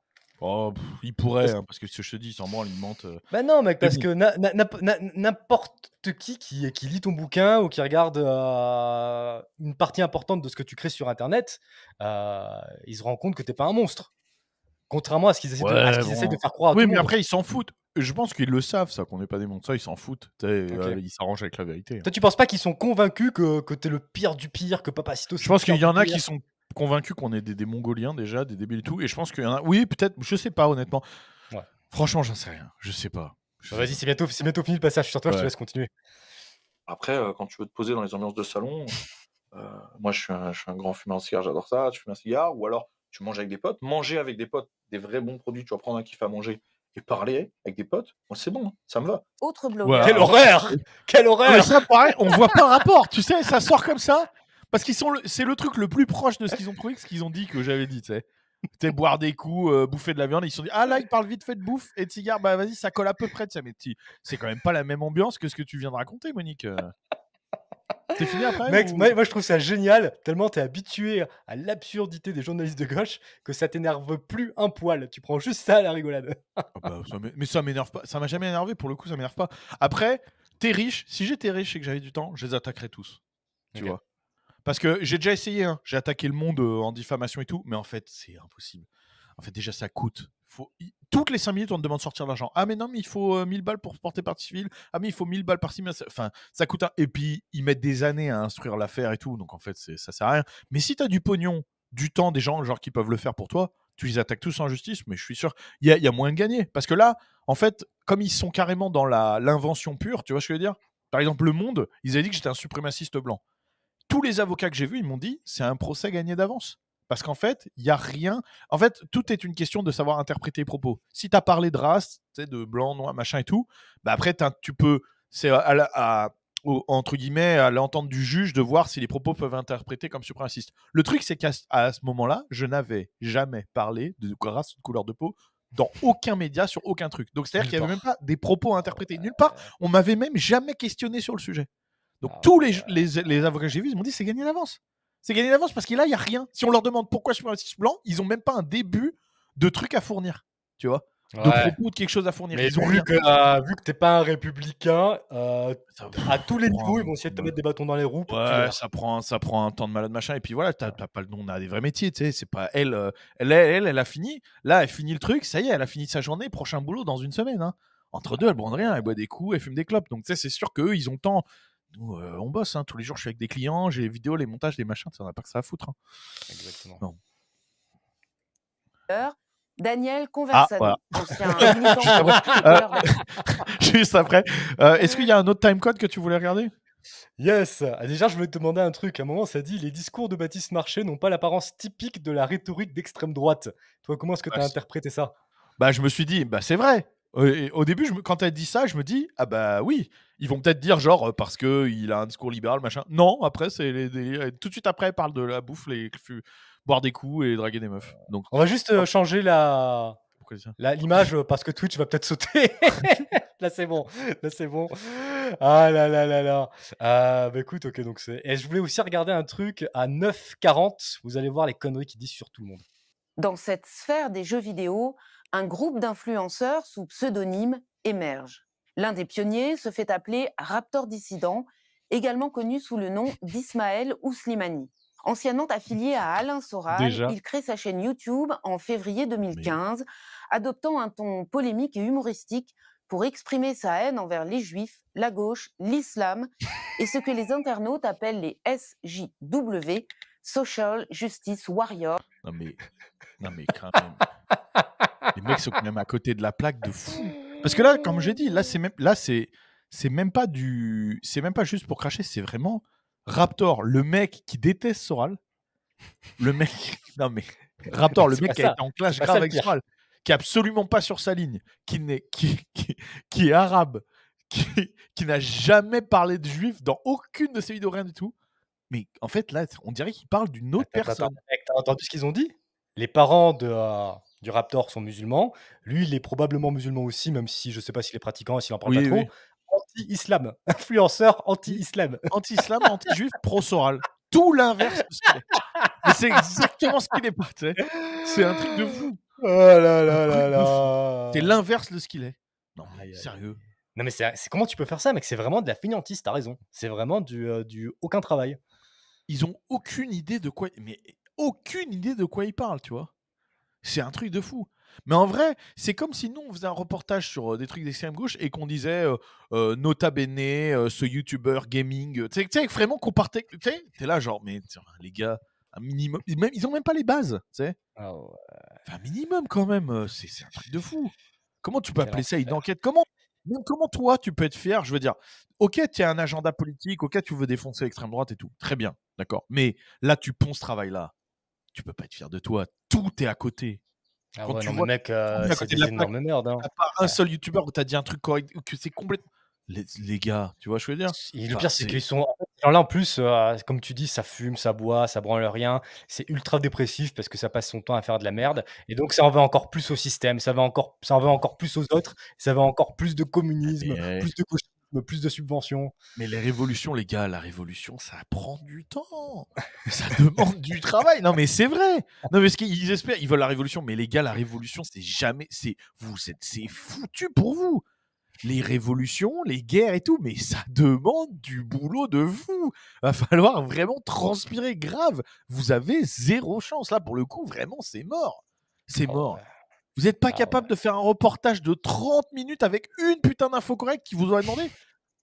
Oh, il pourrait, hein, parce... que ce que je te dis, sans moi, il mente. Euh, bah non, parce que n'importe qui, qui, qui lit ton bouquin ou qui regarde euh, une partie importante de ce que tu crées sur Internet, euh, il se rend compte que t'es pas un monstre. Contrairement à ce qu'ils essaient, de, faire croire. oui, mais après, ils s'en foutent. Je pense qu'ils le savent, ça, qu'on n'est pas des monstres. Ça, ils s'en foutent. Euh, ils s'arrangent avec la vérité. Hein. Toi, tu penses pas qu'ils sont convaincus que, que t'es le pire du pire, que papa Papacito. Je pense qu'il y en a qui sont convaincu qu'on est des, Mongoliens déjà, des débiles et tout. Et je pense qu'il y en a. Oui, peut-être, je sais pas, honnêtement. Ouais. Franchement, j'en sais rien. Je sais pas. Vas-y, c'est bientôt, fini le passage sur toi, je te laisse continuer. Après, euh, quand tu veux te poser dans les ambiances de salon, euh, moi je suis, un, je suis, un, grand fumeur de cigare, j'adore ça. Tu fumes un cigare, ou alors tu manges avec des potes. Manger avec des potes, des vrais bons produits, tu vas prendre un kiff à manger et parler avec des potes, Moi, c'est bon, ça me va. Autre blog. quelle Quel horaire Quel ça, on voit pas le rapport, tu sais, ça sort comme ça. Parce qu'ils sont, c'est le truc le plus proche de ce qu'ils ont trouvé ce qu'ils ont dit que j'avais dit, tu sais. es boire des coups, euh, bouffer de la viande. Ils se sont dit, ah là, ils parlent vite fait de bouffe et de cigare. Bah vas-y, ça colle à peu près. Mais c'est quand même pas la même ambiance que ce que tu viens de raconter, Monique. Euh. T'es fini après Mec, moi, je trouve ça génial, tellement t'es habitué à l'absurdité des journalistes de gauche que ça t'énerve plus un poil. Tu prends juste ça à la rigolade. Ah bah, mais ça m'énerve pas. Ça m'a jamais énervé, pour le coup, ça m'énerve pas. Après, t'es riche. Si j'étais riche et que j'avais du temps, je les attaquerais tous. Tu vois parce que j'ai déjà essayé, hein. j'ai attaqué le monde euh, en diffamation et tout, mais en fait, c'est impossible. En fait, déjà, ça coûte. Faut... Toutes les 5 minutes, on te demande de sortir l'argent. Ah, mais non, mais il faut 1000 euh, balles pour porter partie civile. Ah, mais il faut 1000 balles par civile. Enfin, ça coûte un. Et puis, ils mettent des années à instruire l'affaire et tout. Donc, en fait, ça sert à rien. Mais si tu as du pognon, du temps, des gens genre qui peuvent le faire pour toi, tu les attaques tous en justice, mais je suis sûr, il y a, y a de gagner. Parce que là, en fait, comme ils sont carrément dans l'invention pure, tu vois ce que je veux dire Par exemple, Le Monde, ils avaient dit que j'étais un suprémaciste blanc tous les avocats que j'ai vus, ils m'ont dit c'est un procès gagné d'avance. Parce qu'en fait, il n'y a rien. En fait, tout est une question de savoir interpréter les propos. Si tu as parlé de race, de blanc, noir, machin et tout, bah après, tu peux. C'est à, entre guillemets, à l'entente du juge de voir si les propos peuvent être interprétés comme suprémacistes. Le truc, c'est qu'à ce moment-là, je n'avais jamais parlé de race de couleur de peau dans aucun média, sur aucun truc. Donc, c'est-à-dire qu'il n'y avait même pas des propos à interpréter nulle euh, part. On m'avait même jamais questionné sur le sujet. Donc ah tous les, les, avocats que j'ai vus, ils m'ont dit c'est gagné d'avance. C'est gagné d'avance parce qu'il là, il n'y a rien. Si on leur demande pourquoi je suis un assistant blanc, ils n'ont même pas un début de truc à fournir. Tu vois de de quelque chose à fournir. Mais ils ont vu, que, tu euh, vu que pas un républicain, euh, à tous les niveaux, ils vont essayer de te mettre des bâtons dans les roues. ça prend, ça prend un temps de malade machin. Et puis voilà, tu n'as pas le nom, on a des vrais métiers. Tu sais, c'est pas euh, elle, elle, elle, elle, a fini. Là, elle finit le truc. Ça y est, elle a fini sa journée. Prochain boulot dans une semaine. Hein. Entre deux, elle brande rien, elle boit des coups, elle fume des clopes. Donc tu sais, c'est sûr qu'eux, ils ont tant euh, on bosse. Hein, tous les jours, je suis avec des clients, j'ai les vidéos, les montages, les machins. Ça n'a pas que ça à foutre. Hein. Exactement. Daniel ah, Conversano, Juste, après. Euh, est-ce qu'il y a un autre timecode que tu voulais regarder Yes ah, Déjà, je voulais te demander un truc. À un moment, ça dit les discours de Baptiste Marché n'ont pas l'apparence typique de la rhétorique d'extrême droite. Toi, comment est-ce que tu as interprété ça Bah, je me suis dit, bah, c'est vrai. Euh, au début, quand elle dit ça, je me dis, ah bah oui, ils vont peut-être dire, genre, euh, parce qu'il a un discours libéral, machin. Non, après, c'est tout de suite après, ils parlent de la bouffe, les, boire des coups et draguer des meufs. Donc, On va juste euh, changer la. L'image, euh, parce que Twitch va peut-être sauter. là, c'est bon. Là, c'est bon. Ah là là là là. bah, écoute, ok, donc c'est. Et je voulais aussi regarder un truc à 9h40. Vous allez voir les conneries qu'ils disent sur tout le monde. Dans cette sphère des jeux vidéo, un groupe d'influenceurs sous pseudonyme émerge. L'un des pionniers se fait appeler Raptor dissident, également connu sous le nom d'Ismaël Ouslimani. Anciennement affilié à Alain Soral, il crée sa chaîne YouTube en février 2015, adoptant un ton polémique et humoristique pour exprimer sa haine envers les juifs, la gauche, l'islam et ce que les internautes appellent les SJW, Social Justice Warrior. Non mais, non mais quand même. les mecs sont même à côté de la plaque de fou. Parce que là, comme j'ai dit, là, c'est même, là, c'est, c'est même pas du, c'est même pas juste pour cracher, c'est vraiment Raptor, le mec qui déteste Soral, le mec, non mais Raptor, le mec qui a été en clash grave avec Soral, qui est absolument pas sur sa ligne, qui n'est, qui, qui, est arabe, qui, qui n'a jamais parlé de juif dans aucune de ses vidéos, rien du tout. Mais en fait, là, on dirait qu'il parle d'une autre attends, personne. T'as entendu ce qu'ils ont dit Les parents de, euh, du Raptor sont musulmans. Lui, il est probablement musulman aussi, même si je ne sais pas s'il est pratiquant, s'il en parle pas trop. Anti-islam, influenceur anti-islam. Anti-islam, anti-juif, pro-soral. Tout l'inverse. de ce qu'il est. C'est exactement ce qu'il est pas. C'est un truc de fou. Oh là là là C'est l'inverse de ce qu'il est. Non, mais sérieux. Non, mais c'est comment tu peux faire ça, mec C'est vraiment de la fainéantise, t'as raison. C'est vraiment du, euh, du aucun travail. Ils ont aucune idée de quoi. Mais aucune idée de quoi ils parlent, tu vois. C'est un truc de fou. Mais en vrai, c'est comme si nous, on faisait un reportage sur euh, des trucs d'extrême gauche et qu'on disait euh, euh, Nota Bene, ce YouTuber gaming. Tu sais, vraiment qu'on partait. Tu t'es là, genre, mais les gars, un minimum. Ils, même, ont même pas les bases, tu sais. Ah un minimum quand même. C'est, c'est un truc de fou. Comment tu peux appeler ça une enquête Comment comment toi, tu peux être fier Je veux dire, ok, tu as un agenda politique, ok, tu veux défoncer l'extrême droite et tout. Très bien, d'accord. Mais là, tu ponds ce travail-là. Tu peux pas être fier de toi t'es à côté. Ah Quand tu vois, euh, hein. un seul youtubeur où t'as dit un truc correct, que c'est complètement. Les, gars, tu vois, je veux dire. le pire, c'est qu'ils sont. Là, en plus, euh, comme tu dis, ça fume, ça boit, ça branle rien. C'est ultra dépressif parce que ça passe son temps à faire de la merde. Et donc, ça en va encore plus au système, ça va encore, ça en va encore plus aux autres, ça va encore plus de communisme, eh, plus de gauche plus de subventions. Mais les révolutions, les gars, la révolution, ça prend du temps. Ça demande du travail. Non, mais c'est vrai. Non, mais ce qu'ils espèrent, ils veulent la révolution. Mais les gars, la révolution, c'est jamais. C'est vous, c'est foutu pour vous. Les révolutions, les guerres et tout, mais ça demande du boulot de vous. Va falloir vraiment transpirer grave. Vous avez zéro chance. Là, pour le coup, vraiment, c'est mort. C'est oh, mort. Vous n'êtes pas ah capable de faire un reportage de 30 minutes avec une putain d'info correcte qui vous aurait demandé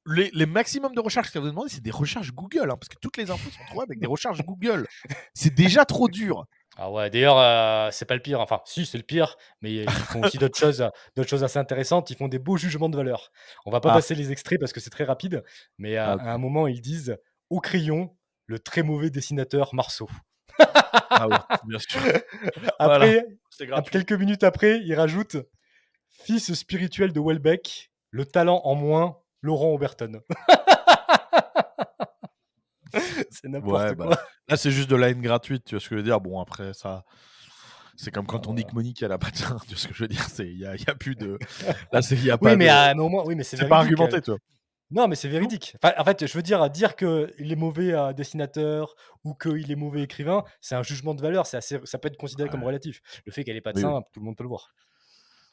les, les maximums de recherches qui vous a c'est des recherches Google, hein, parce que toutes les infos sont trouvées avec des recherches Google. C'est déjà trop dur. Ah ouais, d'ailleurs, euh, c'est pas le pire. Enfin, si, c'est le pire, mais ils font aussi d'autres choses, d'autres choses assez intéressantes. Ils font des beaux jugements de valeur. On va pas ah. passer les extraits parce que c'est très rapide, mais euh, ah, à un moment, ils disent au crayon le très mauvais dessinateur Marceau ah bien sûr. après, quelques minutes après, il rajoute fils spirituel de Welbeck, le talent en moins, Laurent Oberton. c'est n'importe bah, quoi. là, c'est juste de la haine gratuite, tu vois ce que je veux dire. Bon, après, ça. C'est comme quand on dit que Monique, elle a pas de tu vois ce que je veux dire. Il n'y a, a, plus de. Là, il a pas. Oui, mais oui, mais c'est. pas argumenté, toi. Non, mais c'est véridique. Enfin, en fait, je veux dire, dire qu'il est mauvais euh, dessinateur ou qu'il est mauvais écrivain, c'est un jugement de valeur. C'est assez, ça peut être considéré comme relatif. Le fait qu'elle est pas de oui, tout le monde peut le voir.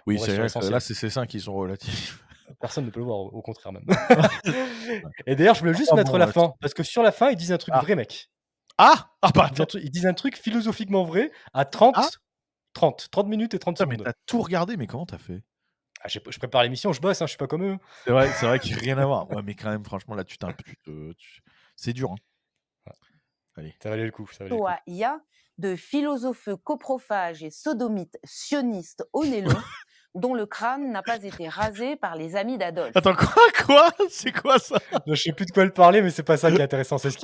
Oui, c'est vrai. là, c'est ses saints qui sont relatifs. Personne ne peut le voir, au contraire même. Et d'ailleurs, je voulais juste ah mettre la fin, parce que sur la fin, ils disent un truc ah. vrai, mec. Ah Ah bah ils, disent, un truc philosophiquement vrai à 30 30, 30 minutes et 35 minutes secondes. Mais t'as tout regardé, mais comment t'as fait ah, je, prépare l'émission, je bosse, hein, je suis pas comme eux. Hein. C'est vrai, c'est vrai qu'il n'y a rien à voir. mais quand même, franchement, là, tu C'est dur. Hein. Allez. Ça valait le coup. Ça Il y a de philosophes coprophages et sodomites sionistes au dont le crâne n'a pas été rasé par les amis d'Adolphe. Attends, quoi Quoi C'est quoi ça Je sais plus de quoi le parler, mais c'est pas ça qui est intéressant, c'est ce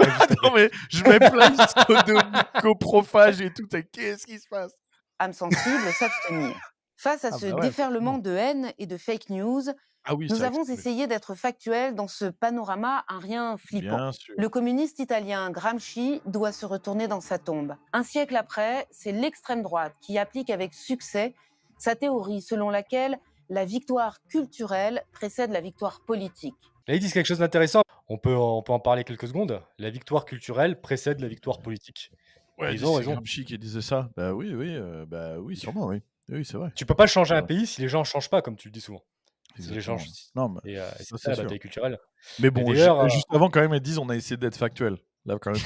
mais je mets plein de sodomites, coprophages et tout. Qu'est-ce qui se passe Âme sensible, s'abstenir. Face à ah ce bah déferlement de haine et de fake news, ah nous avons essayé d'être factuel dans ce panorama un rien flippant. Le communiste italien Gramsci doit se retourner dans sa tombe. Un siècle après, c'est l'extrême droite qui applique avec succès sa théorie selon laquelle la victoire culturelle précède la victoire politique. Là, ils disent quelque chose d'intéressant. On peut, en parler quelques secondes. La victoire culturelle précède la victoire politique. ils ont raison. Gramsci qui disait ça. Bah oui, oui, euh, bah oui, sûrement, oui. Oui, c'est vrai. Tu peux pas changer un pays si les gens changent pas, comme tu le dis souvent. Si les gens Non, mais et, euh, ça, c'est la bataille culturelle. Mais bon, euh juste avant, quand même, ils disent on a essayé d'être factuel. Là, quand même,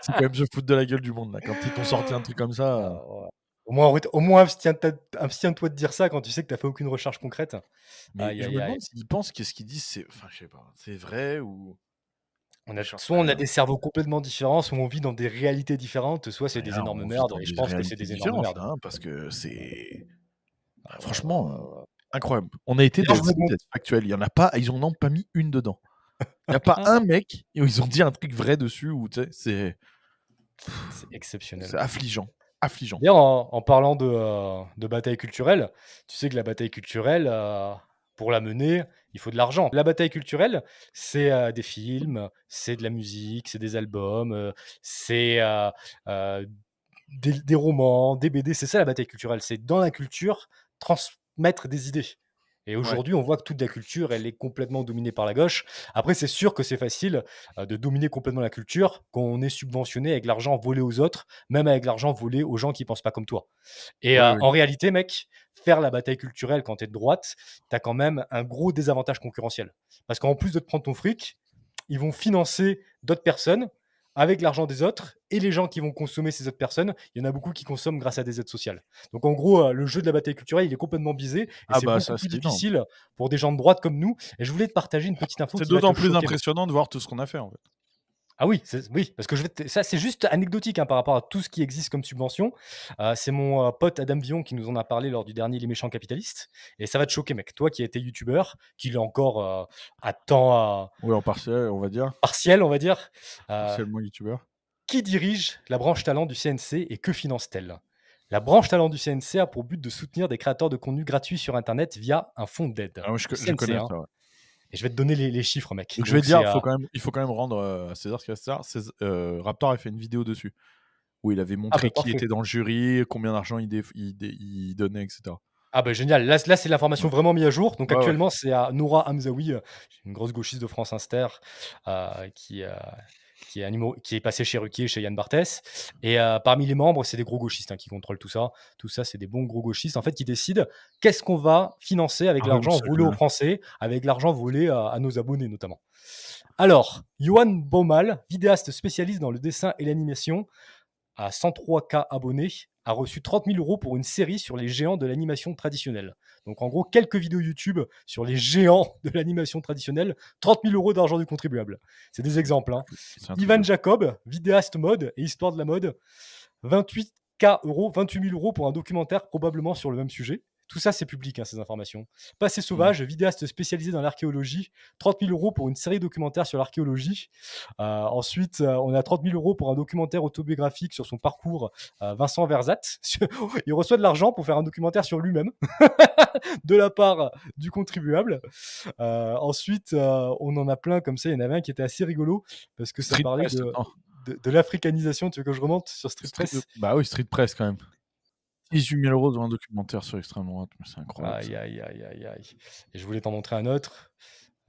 c'est quand même de la gueule du monde. Quand ils t'ont sorti un truc comme ça. Ah, euh au moins, au moins abstiens-toi de dire ça quand tu sais que tu n'as fait aucune recherche concrète. Mais ah, je me demande s'ils pensent que ce qu'ils disent, c'est enfin, je sais pas, c'est vrai ou soit on a des cerveaux complètement différents, soit on vit dans des réalités différentes, soit c'est des énormes merdes. Et je pense que c'est des énormes merdes. Hein, parce que c'est. Ah franchement, euh, incroyable. On a été dans le actuel. Il y en a pas, ils ont pas mis une dedans. Il n'y a pas un mec et ils ont dit un truc vrai dessus. Ou c'est. exceptionnel. C'est affligeant. Affligeant. en, parlant de, euh, bataille culturelle, tu sais que la bataille culturelle. Euh, pour la mener, il faut de l'argent. La bataille culturelle, c'est euh, des films, c'est de la musique, c'est des albums, euh, c'est euh, des, romans, des BD. C'est ça la bataille culturelle. C'est dans la culture transmettre des idées. Et aujourd'hui, on voit que toute la culture, elle est complètement dominée par la gauche. Après, c'est sûr que c'est facile euh, de dominer complètement la culture quand on est subventionné avec l'argent volé aux autres, même avec l'argent volé aux gens qui pensent pas comme toi. Et euh, en réalité, mec, faire la bataille culturelle quand tu es de droite, tu as quand même un gros désavantage concurrentiel. Parce qu'en plus de te prendre ton fric, ils vont financer d'autres personnes avec l'argent des autres et les gens qui vont consommer ces autres personnes. Il y en a beaucoup qui consomment grâce à des aides sociales. Donc en gros, euh, le jeu de la bataille culturelle, il est complètement biaisé. Et ah c'est bah, plus difficile pour des gens de droite comme nous. Et je voulais te partager une petite info. C'est d'autant plus impressionnant de voir tout ce qu'on a fait en fait. Ah oui, oui, parce que ça c'est juste anecdotique hein, par rapport à tout ce qui existe comme subvention. Euh, c'est mon euh, pote Adam Vion qui nous en a parlé lors du dernier Les méchants capitalistes. Et ça va te choquer, mec. Toi qui étais été youtubeur, qui est encore euh, à temps. en partiel, on va dire. Partiel, on va dire. Partiellement youtubeur. Qui dirige la branche talent du CNC et que finance-t-elle la branche talent du CNC a pour but de soutenir des créateurs de contenu gratuits sur Internet via un fonds d'aide. Ah, je, connais hein. ça, et je vais te donner les, chiffres, mec. Donc, je vais dire, il faut, quand même, rendre à euh, César ce qu'il a euh, Raptor a fait une vidéo dessus où il avait ah, montré bah, qui était dans le jury, combien d'argent il, donnait, etc. Ah bah génial, là, là c'est l'information vraiment mise à jour. Donc actuellement c'est à Noura Hamzaoui, euh, une grosse gauchiste de France Inster, qui, a qui est, qui est passé chez Ruquier, chez Yann Barthès. Et euh, parmi les membres, c'est des gros gauchistes hein, qui contrôlent tout ça. Tout ça, c'est des bons gros gauchistes, en fait, qui décident qu'est-ce qu'on va financer avec ah, l'argent volé aux Français, avec l'argent volé à, nos abonnés notamment. Alors, Johan Baumal, vidéaste spécialiste dans le dessin et l'animation, à 103K abonnés, a reçu 30 000 euros pour une série sur les géants de l'animation traditionnelle. Donc en gros, quelques vidéos YouTube sur les géants de l'animation traditionnelle, 30 000 euros d'argent du contribuable. C'est des exemples. Hein. Ivan Jacob, vidéaste mode et histoire de la mode, 28 K euros, 28 000 euros pour un documentaire probablement sur le même sujet. Tout ça, c'est public, hein, ces informations. Passé mmh. Sauvage, vidéaste spécialisé dans l'archéologie, 30 000 euros pour une série documentaire sur l'archéologie. Euh, ensuite, euh, on a 30 000 euros pour un documentaire autobiographique sur son parcours, euh, Vincent Versat. Il reçoit de l'argent pour faire un documentaire sur lui-même, de la part du contribuable. ensuite, on en a plein comme ça. Il y en avait un qui était assez rigolo, parce que ça parlait de, l'africanisation, tu veux que je remonte sur Street Press Bah oui, Street Press quand même. 18 000 euros dans un documentaire sur l'extrême droite, mais c'est incroyable. Aïe, aïe, aïe, aïe, aïe. Et je voulais t'en montrer un autre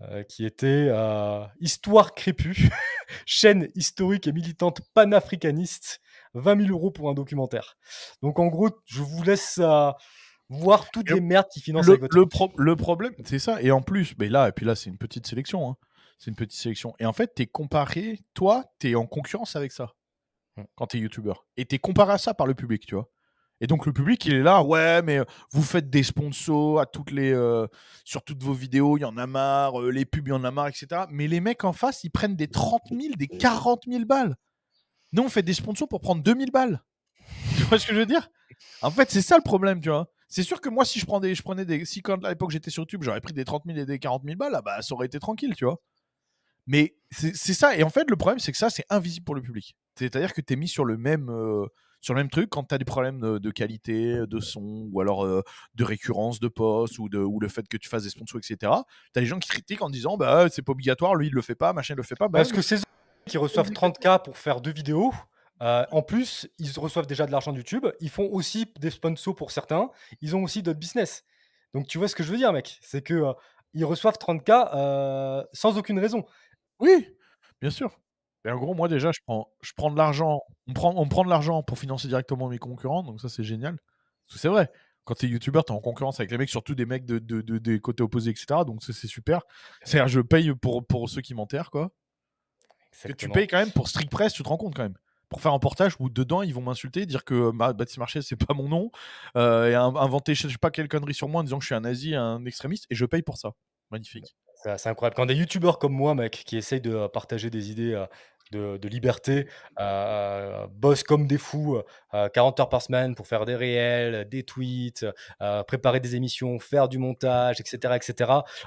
euh, qui était euh, Histoire crépue, chaîne historique et militante panafricaniste, 20 000 euros pour un documentaire. Donc en gros, je vous laisse euh, voir toutes les merdes qui financent le, le, le problème, c'est ça. Et en plus, mais ben là, et puis là, c'est une petite sélection. Hein. C'est une petite sélection. Et en fait, tu es comparé, toi, tu es en concurrence avec ça mmh. quand es youtubeur. Et es comparé à ça par le public, tu vois. Et donc le public, il est là, ouais, mais euh, vous faites des sponsors à toutes les, euh, sur toutes vos vidéos, il y en a marre, euh, les pubs, il y en a marre, etc. Mais les mecs en face, ils prennent des 30 000, des 40 000 balles. Nous, on fait des sponsors pour prendre 2000 balles. Tu vois ce que je veux dire En fait, c'est ça le problème, tu vois. C'est sûr que moi, si je, je prenais des. Si quand à l'époque j'étais sur YouTube, j'aurais pris des 30 000 et des 40 000 balles, là, ah bah, ça aurait été tranquille, tu vois. Mais c'est ça. Et en fait, le problème, c'est que ça, c'est invisible pour le public. C'est-à-dire que tu es mis sur le même sur le même truc, quand tu as des problèmes de, qualité, de son, ou alors euh, de récurrence de poste, ou, le fait que tu fasses des sponsors, etc., tu as des gens qui critiquent en disant bah, c'est pas obligatoire, lui il le fait pas, machin il le fait pas. Bah Parce que ces gens qui reçoivent 30K pour faire deux vidéos, euh, en plus, ils reçoivent déjà de l'argent YouTube, ils font aussi des sponsors pour certains, ils ont aussi d'autres business. Donc tu vois ce que je veux dire, mec, c'est que euh, ils reçoivent 30K sans aucune raison. Oui, bien sûr en gros, moi déjà, je prends, je prends de l'argent. On prend, on prend de l'argent pour financer directement mes concurrents, donc ça c'est génial. c'est vrai, quand t'es youtubeur, t'es en concurrence avec les mecs, surtout des mecs de, de, des côtés opposés, etc. Donc c'est super. C'est-à-dire, je paye pour, pour ceux qui m'enterrent, quoi. Que tu payes quand même pour Strict Press, tu te rends compte quand même. Pour faire un portage où dedans ils vont m'insulter, dire que bah, Baptiste Marchais c'est pas mon nom, euh, et inventer je sais pas quelle connerie sur moi en disant que je suis un nazi, un extrémiste, et je paye pour ça. Magnifique. C'est incroyable. Quand des youtubeurs comme moi, mec, qui essayent de euh, partager des idées euh, de, liberté, bosse comme des fous, 40 heures par semaine pour faire des réels, des tweets, préparer des émissions, faire du montage, etc., etc.,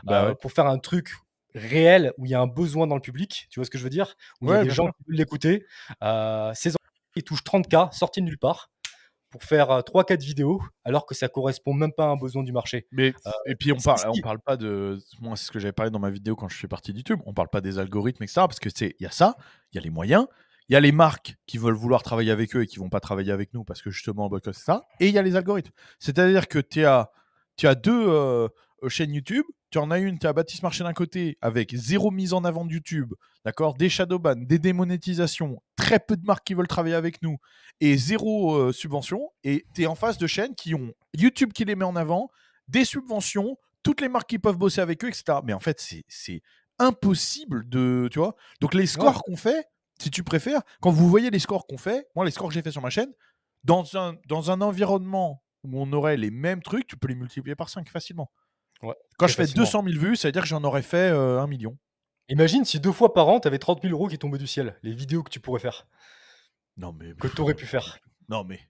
bah euh, pour faire un truc réel où il y a un besoin dans le public, tu vois ce que je veux dire Où y a des gens qui veulent l'écouter. ces euh, qui touchent 30K, sortis de nulle part pour faire 3-4 euh, vidéos, alors que ça correspond même pas à un besoin du marché. Mais, euh, et puis on parle, on parle pas de. Moi, c'est ce que j'avais parlé dans ma vidéo quand je suis parti du tube. On parle pas des algorithmes, etc. Parce que c'est il y a ça, il y a les moyens, il y a les marques qui veulent vouloir travailler avec eux et qui vont pas travailler avec nous parce que justement, bah, c'est ça. Et il y a les algorithmes. C'est-à-dire que tu as, tu as, deux euh, chaînes YouTube tu en as une, tu as Baptiste Marché d'un côté, avec zéro mise en avant de YouTube, d'accord Des ban, des démonétisations, très peu de marques qui veulent travailler avec nous, et zéro euh, subvention. Et tu es en face de chaînes qui ont YouTube qui les met en avant, des subventions, toutes les marques qui peuvent bosser avec eux, etc. Mais en fait, c'est impossible de. Tu vois Donc les scores qu'on fait, si tu préfères, quand vous voyez les scores qu'on fait, moi, les scores que j'ai fait sur ma chaîne, dans un, dans un environnement où on aurait les mêmes trucs, tu peux les multiplier par 5 facilement. Quand je fais 200 000 vues, ça veut dire que j'en aurais fait euh, un 1 million. Imagine si deux fois par an, tu avais 30 000 euros qui tombaient du ciel. Les vidéos que tu pourrais faire. Non, mais. Que aurais pu faire. Non, mais.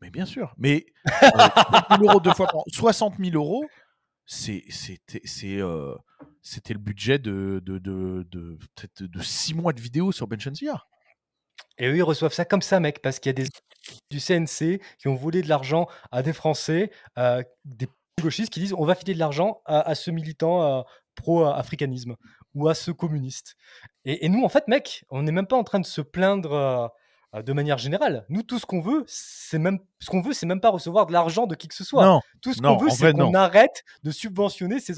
Mais bien sûr. Mais. Euh, euros fois par an. 60 000 euros, c'est, c'était, euh, c'était le budget de, de, de, de, 6 mois de vidéos sur Benchensir. Et eux, ils reçoivent ça comme ça, mec, parce qu'il y a des du CNC qui ont volé de l'argent à des Français, euh, des gauchistes qui disent on va filer de l'argent à, ce militant euh, pro-africanisme ou à ce communiste. Et, nous, en fait, mec, on n'est même pas en train de se plaindre euh, de manière générale. Nous, tout ce qu'on veut, c'est même ce qu'on veut, c'est même pas recevoir de l'argent de qui que ce soit. tout ce qu'on veut, c'est qu'on arrête de subventionner ces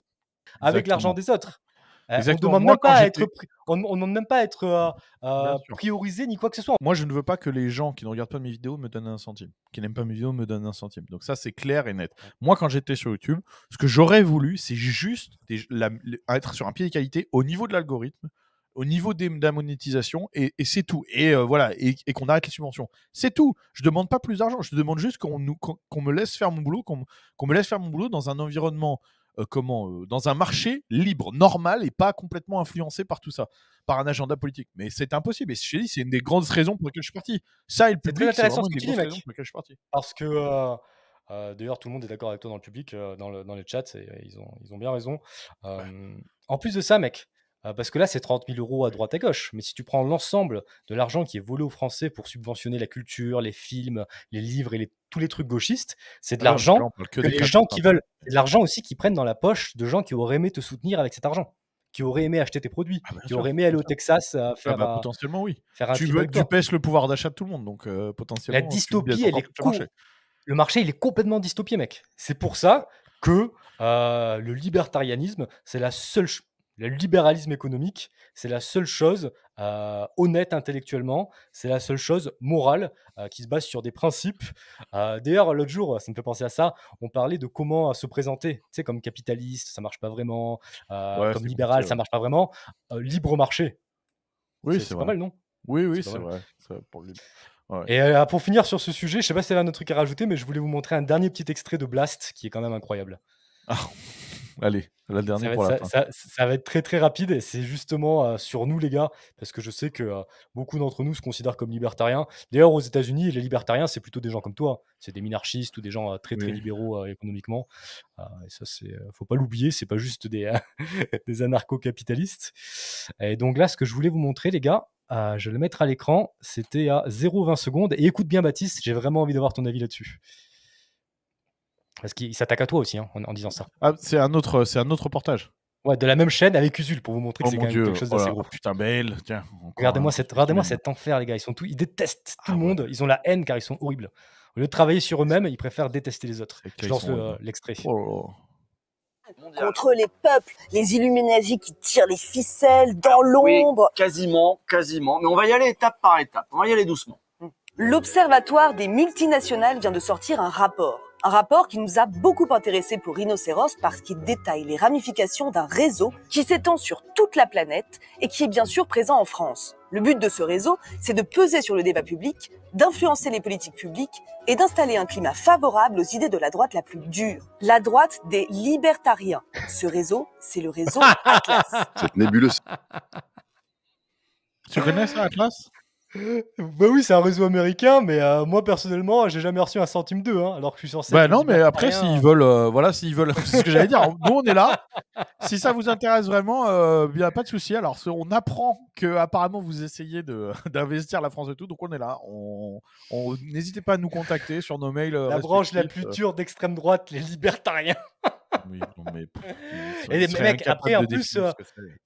avec l'argent des autres. Eh, on ne demande, même pas à être euh, priorisé ni quoi que ce soit. Moi, je ne veux pas que les gens qui ne regardent pas mes vidéos me donnent un centime, qui n'aiment pas mes vidéos me donnent un centime. Donc ça, c'est clair et net. Moi, quand j'étais sur YouTube, ce que j'aurais voulu, c'est juste être sur un pied de qualité au niveau de l'algorithme, au niveau de la monétisation et, c'est tout. Et euh, voilà, et, qu'on arrête les subventions. C'est tout. Je ne demande pas plus d'argent. Je demande juste qu'on me laisse faire mon boulot, qu'on me laisse faire mon boulot dans un environnement euh, comment, euh, dans un marché libre, normal et pas complètement influencé par tout ça, par un agenda politique. Mais c'est impossible. Et je dis, c'est une des grandes raisons pour lesquelles je suis parti. Ça et le public, c'est vraiment ce une des grandes raisons pour lesquelles je suis parti. Parce que euh, d'ailleurs, tout le monde est d'accord avec toi dans le public, dans, le, dans les chats, ils, ont, ils ont bien raison. En plus de ça, mec, euh, parce que là, c'est 30 000 euros à droite à gauche. Mais si tu prends l'ensemble de l'argent qui est volé aux Français pour subventionner la culture, les films, les livres et tous les trucs gauchistes, c'est de ah l'argent que, les gens qui hein. veulent. de l'argent aussi qu'ils prennent dans la poche de gens qui auraient aimé te soutenir avec cet argent, qui auraient aimé acheter tes produits, ah, bah, qui auraient aimé aller au Texas euh, ah, faire. Bah, potentiellement, oui. un tu, tu pêches le pouvoir d'achat de tout le monde. Donc, euh, potentiellement. La hein, dystopie, elle est. le marché, il est complètement dystopié, mec. C'est pour ça que le libertarianisme, c'est la seule le libéralisme économique, c'est la seule chose euh, honnête intellectuellement, c'est la seule chose morale euh, qui se base sur des principes. Euh, d'ailleurs, l'autre jour, ça me fait penser à ça, on parlait de comment se présenter, tu comme capitaliste, ça marche pas vraiment, comme libéral, ça marche pas vraiment, libre marché. Oui, c'est pas mal, non Oui, oui, c'est vrai. Et pour finir sur ce sujet, je sais pas si y a un autre truc à rajouter, mais je voulais vous montrer un dernier petit extrait de Blast qui est quand même incroyable. Ah. Allez, la dernière ça pour va être très très rapide et c'est justement euh, sur nous les gars, parce que je sais que euh, beaucoup d'entre nous se considèrent comme libertariens. D'ailleurs, aux États-Unis, les libertariens, c'est plutôt des gens comme toi. C'est des minarchistes ou des gens euh, très très libéraux économiquement. et ça, c'est, faut pas l'oublier, c'est pas juste des, des anarcho-capitalistes. Et donc là, ce que je voulais vous montrer, les gars, je vais le mettre à l'écran. C'était à 0,20 secondes. Et écoute bien, Baptiste, j'ai vraiment envie d'avoir ton avis là-dessus. Parce qu'ils s'attaquent à toi aussi hein, en, disant ça. Ah, c'est un autre, c'est un autre reportage. Ouais, de la même chaîne avec Usul pour vous montrer que oh c'est quelque chose oh d'assez oh Putain, belle. Tiens, regardez-moi cette, regardez cet enfer, les gars. Ils sont tous, ils détestent tout ah le monde. Ils ont la haine car ils sont horribles. Au lieu de travailler sur eux-mêmes, ils préfèrent détester les autres. Je lance l'extrait. Oh contre les peuples, les illuminazis qui tirent les ficelles dans l'ombre. quasiment, quasiment. Mais on va y aller étape par étape. On va y aller doucement. L'Observatoire des multinationales vient de sortir un rapport. Un rapport qui nous a beaucoup intéressé pour Rhinocéros parce qu'il détaille les ramifications d'un réseau qui s'étend sur toute la planète et qui est bien sûr présent en France. Le but de ce réseau, c'est de peser sur le débat public, d'influencer les politiques publiques et d'installer un climat favorable aux idées de la droite la plus dure, la droite des libertariens. Ce réseau, c'est le réseau Atlas. Cette nébuleuse. Tu connais ça, Atlas bah oui, c'est un réseau américain, mais euh, moi personnellement, j'ai jamais reçu un centime d'eux, hein, alors que je suis censé. Bah non, mais après, s'ils veulent, euh, voilà, s'ils veulent, c'est ce que j'allais dire. Nous, on est là. Si ça vous intéresse vraiment, euh, a pas de souci. Alors, on apprend que apparemment vous essayez de d'investir la France et tout, donc on est là. on n'hésitez pas à nous contacter sur nos mails. Euh, la branche la plus dure d'extrême droite, les libertariens. mais... Et les mecs, après, en plus, euh,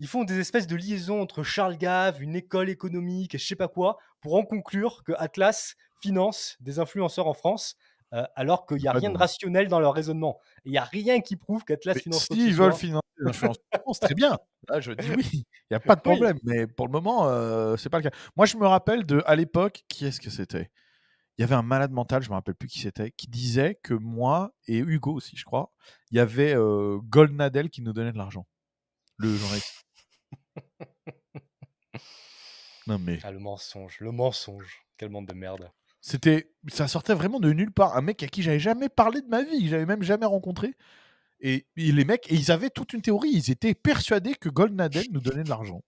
ils font des espèces de liaisons entre Charles Gave, une école économique et je sais pas quoi, pour en conclure que Atlas finance des influenceurs en France. Euh, alors qu'il n'y a rien de rationnel dans leur raisonnement. Il n'y a rien qui prouve qu'Atlas finance. Si ils veulent financer l'influence France, très bien. Là, je dis oui, il n'y a pas de problème. Mais pour le moment, ce euh, c'est pas le cas. Moi, je me rappelle de, à l'époque, qui est-ce que c'était il y avait un malade mental, je me rappelle plus qui c'était, qui disait que moi et Hugo aussi, je crois, il y avait Goldnadel qui nous donnait de l'argent. Le journaliste. non mais. Ah, le mensonge, le mensonge. Quel monde de merde. C'était, ça sortait vraiment de nulle part. Un mec à qui j'avais jamais parlé de ma vie, j'avais même jamais rencontré. Et, les mecs, ils avaient toute une théorie. Ils étaient persuadés que Goldnadel nous donnait de l'argent.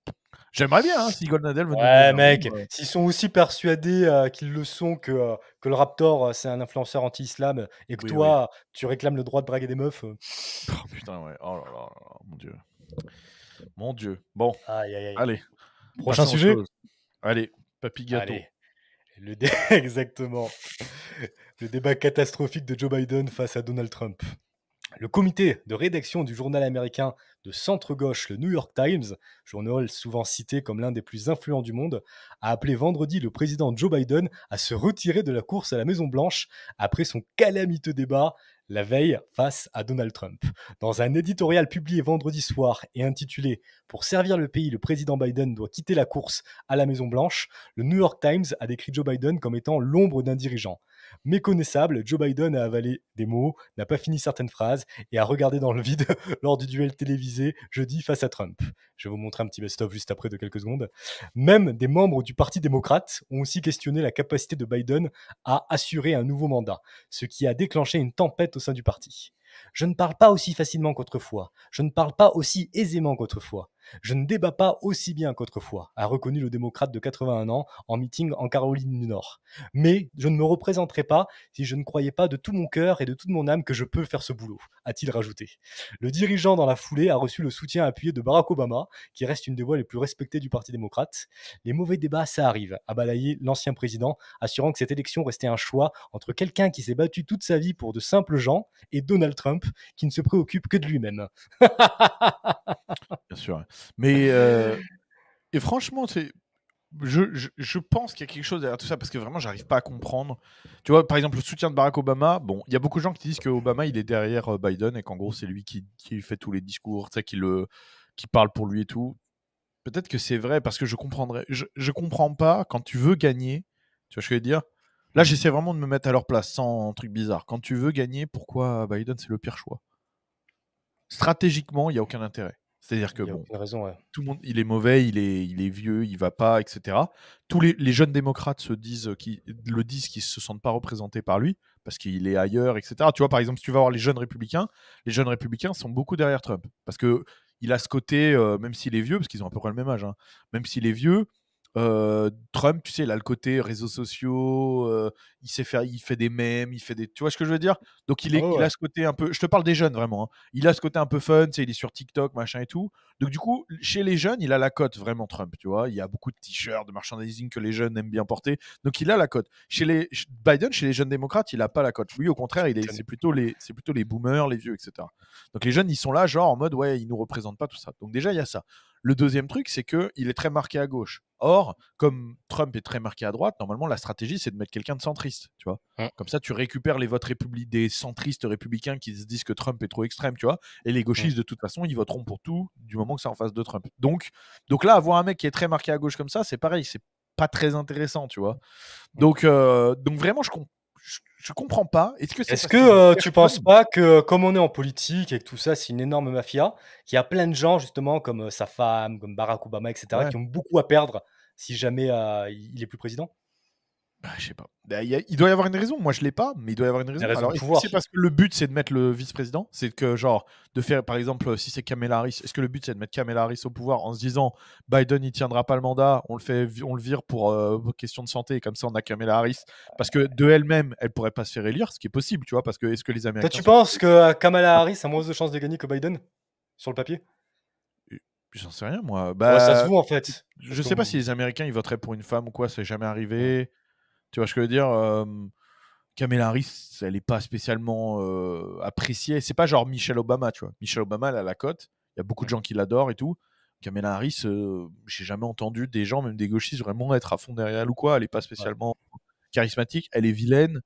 J'aimerais bien hein, si Goldnadel venait. Ouais, mec, s'ils sont aussi persuadés euh, qu'ils le sont que, euh, que le Raptor euh, c'est un influenceur anti-islam et que toi tu réclames le droit de braguer des meufs. Oh putain, ouais. Oh là oh là, là mon dieu. Mon dieu. Bon. Aïe, aïe, aïe. Allez. Prochain sujet. Allez, papy gâteau. Le Exactement. Le débat catastrophique de Joe Biden face à Donald Trump le comité de rédaction du journal américain de centre-gauche, le New York Times, journal souvent cité comme l'un des plus influents du monde, a appelé vendredi le président Joe Biden à se retirer de la course à la Maison-Blanche après son calamiteux débat la veille face à Donald Trump. Dans un éditorial publié vendredi soir et intitulé Pour servir le pays, le président Biden doit quitter la course à la Maison Blanche, le New York Times a décrit Joe Biden comme étant l'ombre d'un dirigeant. Méconnaissable, Joe Biden a avalé des mots, n'a pas fini certaines phrases et a regardé dans le vide lors du duel télévisé jeudi face à Trump. Je vais vous montrer un petit best-of juste après de quelques secondes. Même des membres du Parti démocrate ont aussi questionné la capacité de Biden à assurer un nouveau mandat, ce qui a déclenché une tempête au sein du parti. Je ne parle pas aussi facilement qu'autrefois, je ne parle pas aussi aisément qu'autrefois. Je ne débat pas aussi bien qu'autrefois, a reconnu le démocrate de 81 ans en meeting en Caroline du Nord. Mais je ne me représenterai pas si je ne croyais pas de tout mon cœur et de toute mon âme que je peux faire ce boulot, a-t-il rajouté. Le dirigeant dans la foulée a reçu le soutien appuyé de Barack Obama, qui reste une des voix les plus respectées du Parti démocrate. Les mauvais débats, ça arrive, a balayé l'ancien président, assurant que cette élection restait un choix entre quelqu'un qui s'est battu toute sa vie pour de simples gens et Donald Trump, qui ne se préoccupe que de lui-même. Bien sûr. Hein. Mais euh, et franchement, c'est je, je, pense qu'il y a quelque chose derrière tout ça parce que vraiment j'arrive pas à comprendre. Tu vois, par exemple, le soutien de Barack Obama. Bon, il y a beaucoup de gens qui disent que Obama il est derrière euh, Biden et qu'en gros c'est lui qui, qui, fait tous les discours, qui, le, qui parle pour lui et tout. Peut-être que c'est vrai parce que je comprendrais. Je, je comprends pas quand tu veux gagner. Tu vois ce que je veux dire Là, mmh. j'essaie vraiment de me mettre à leur place sans truc bizarre. Quand tu veux gagner, pourquoi Biden c'est le pire choix Stratégiquement, il n'y a aucun intérêt. C'est-à-dire que tout le monde, il est mauvais, il est, il est vieux, il va pas, etc. Tous les, jeunes démocrates se disent, euh, qui le disent, qu'ils se sentent pas représentés par lui parce qu'il est ailleurs, etc. Tu vois, par exemple, si tu vas voir les jeunes républicains, les jeunes républicains sont beaucoup derrière Trump parce que il a ce côté, euh, même s'il est vieux, parce qu'ils ont à peu près le même âge, hein, même s'il est vieux, euh, Trump, tu sais, il a le côté réseaux sociaux, euh, il sait faire, il fait des mèmes, il fait des, tu vois ce que je veux dire Donc il, est, a ce côté un peu, je te parle des jeunes vraiment, hein. il a ce côté un peu fun, c'est il est sur TikTok, machin et tout. Donc du coup, chez les jeunes, il a la cote vraiment Trump, tu vois. Il y a beaucoup de t-shirts, de merchandising que les jeunes aiment bien porter, donc il a la cote. Chez les Biden, chez les jeunes démocrates, il a pas la cote. Lui, au contraire, il c'est plutôt les, c'est plutôt les boomers, les vieux, etc. Donc les jeunes, ils sont là, genre en mode ouais, ils nous représentent pas tout ça. Donc déjà, il y a ça. Le deuxième truc, c'est qu'il est très marqué à gauche. Or, comme Trump est très marqué à droite, normalement, la stratégie, c'est de mettre quelqu'un de centriste, tu vois. Comme ça, tu récupères les votes des centristes républicains qui se disent que Trump est trop extrême, tu vois. Et les gauchistes, de toute façon, ils voteront pour tout du moment que c'est en face de Trump. Donc, donc là, avoir un mec qui est très marqué à gauche comme ça, c'est pareil, c'est pas très intéressant, tu vois. Donc, euh, donc vraiment, je comprends je comprends pas. Est-ce que, est ne que, euh, tu penses pas que, euh, comme on est en politique et que tout ça, c'est une énorme mafia, qu'il y a plein de gens, justement, comme euh, sa femme, comme Barack Obama, etc., qui ont beaucoup à perdre si jamais il est plus président bah, je sais pas. Bah, il doit y avoir une raison. Moi, je l'ai pas, mais il doit y avoir une raison. Alors, c'est parce que le but, c'est de mettre le vice-président. C'est que, genre, de faire, par exemple, euh, si c'est Kamala Harris, est-ce que le but, c'est de mettre Kamala Harris au pouvoir en se disant Biden, il tiendra pas le mandat, on le, fait, on le vire pour euh, question de santé, et comme ça, on a Kamala Harris Parce que de elle-même, elle pourrait pas se faire élire, ce qui est possible, tu vois, parce que est-ce que les Américains. tu penses que euh, Kamala Harris a moins de chances de gagner que Biden Sur le papier J'en sais rien, moi. Bah, ça se bah, voit, en fait. Je sais pas si les Américains, ils voteraient pour une femme ou quoi, c'est jamais arrivé. Tu vois ce que je veux dire Kamala Harris, elle n'est pas spécialement appréciée. C'est pas genre Michelle Obama, tu vois. Michelle Obama, elle a la cote. Il y a beaucoup de gens qui l'adorent et tout. Kamala Harris, je j'ai jamais entendu des gens, même des gauchistes, vraiment être à fond derrière elle ou quoi. Elle est pas spécialement charismatique, elle est vilaine,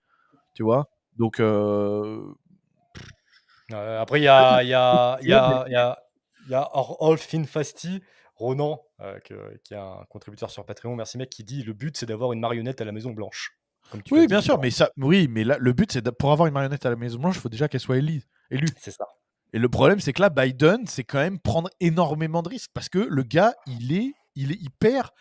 tu vois. Donc. après, il y a, y a, y a, y a Ronan, euh, qui est un contributeur sur Patreon, merci mec, qui dit le but c'est d'avoir une marionnette à la Maison Blanche. oui, bien sûr, mais ça, oui, mais là, le but c'est pour avoir une marionnette à la Maison Blanche, il faut déjà qu'elle soit élue. C'est ça. Et le problème, c'est que là, Biden, c'est quand même prendre énormément de risques parce que le gars, il est, il est, hyper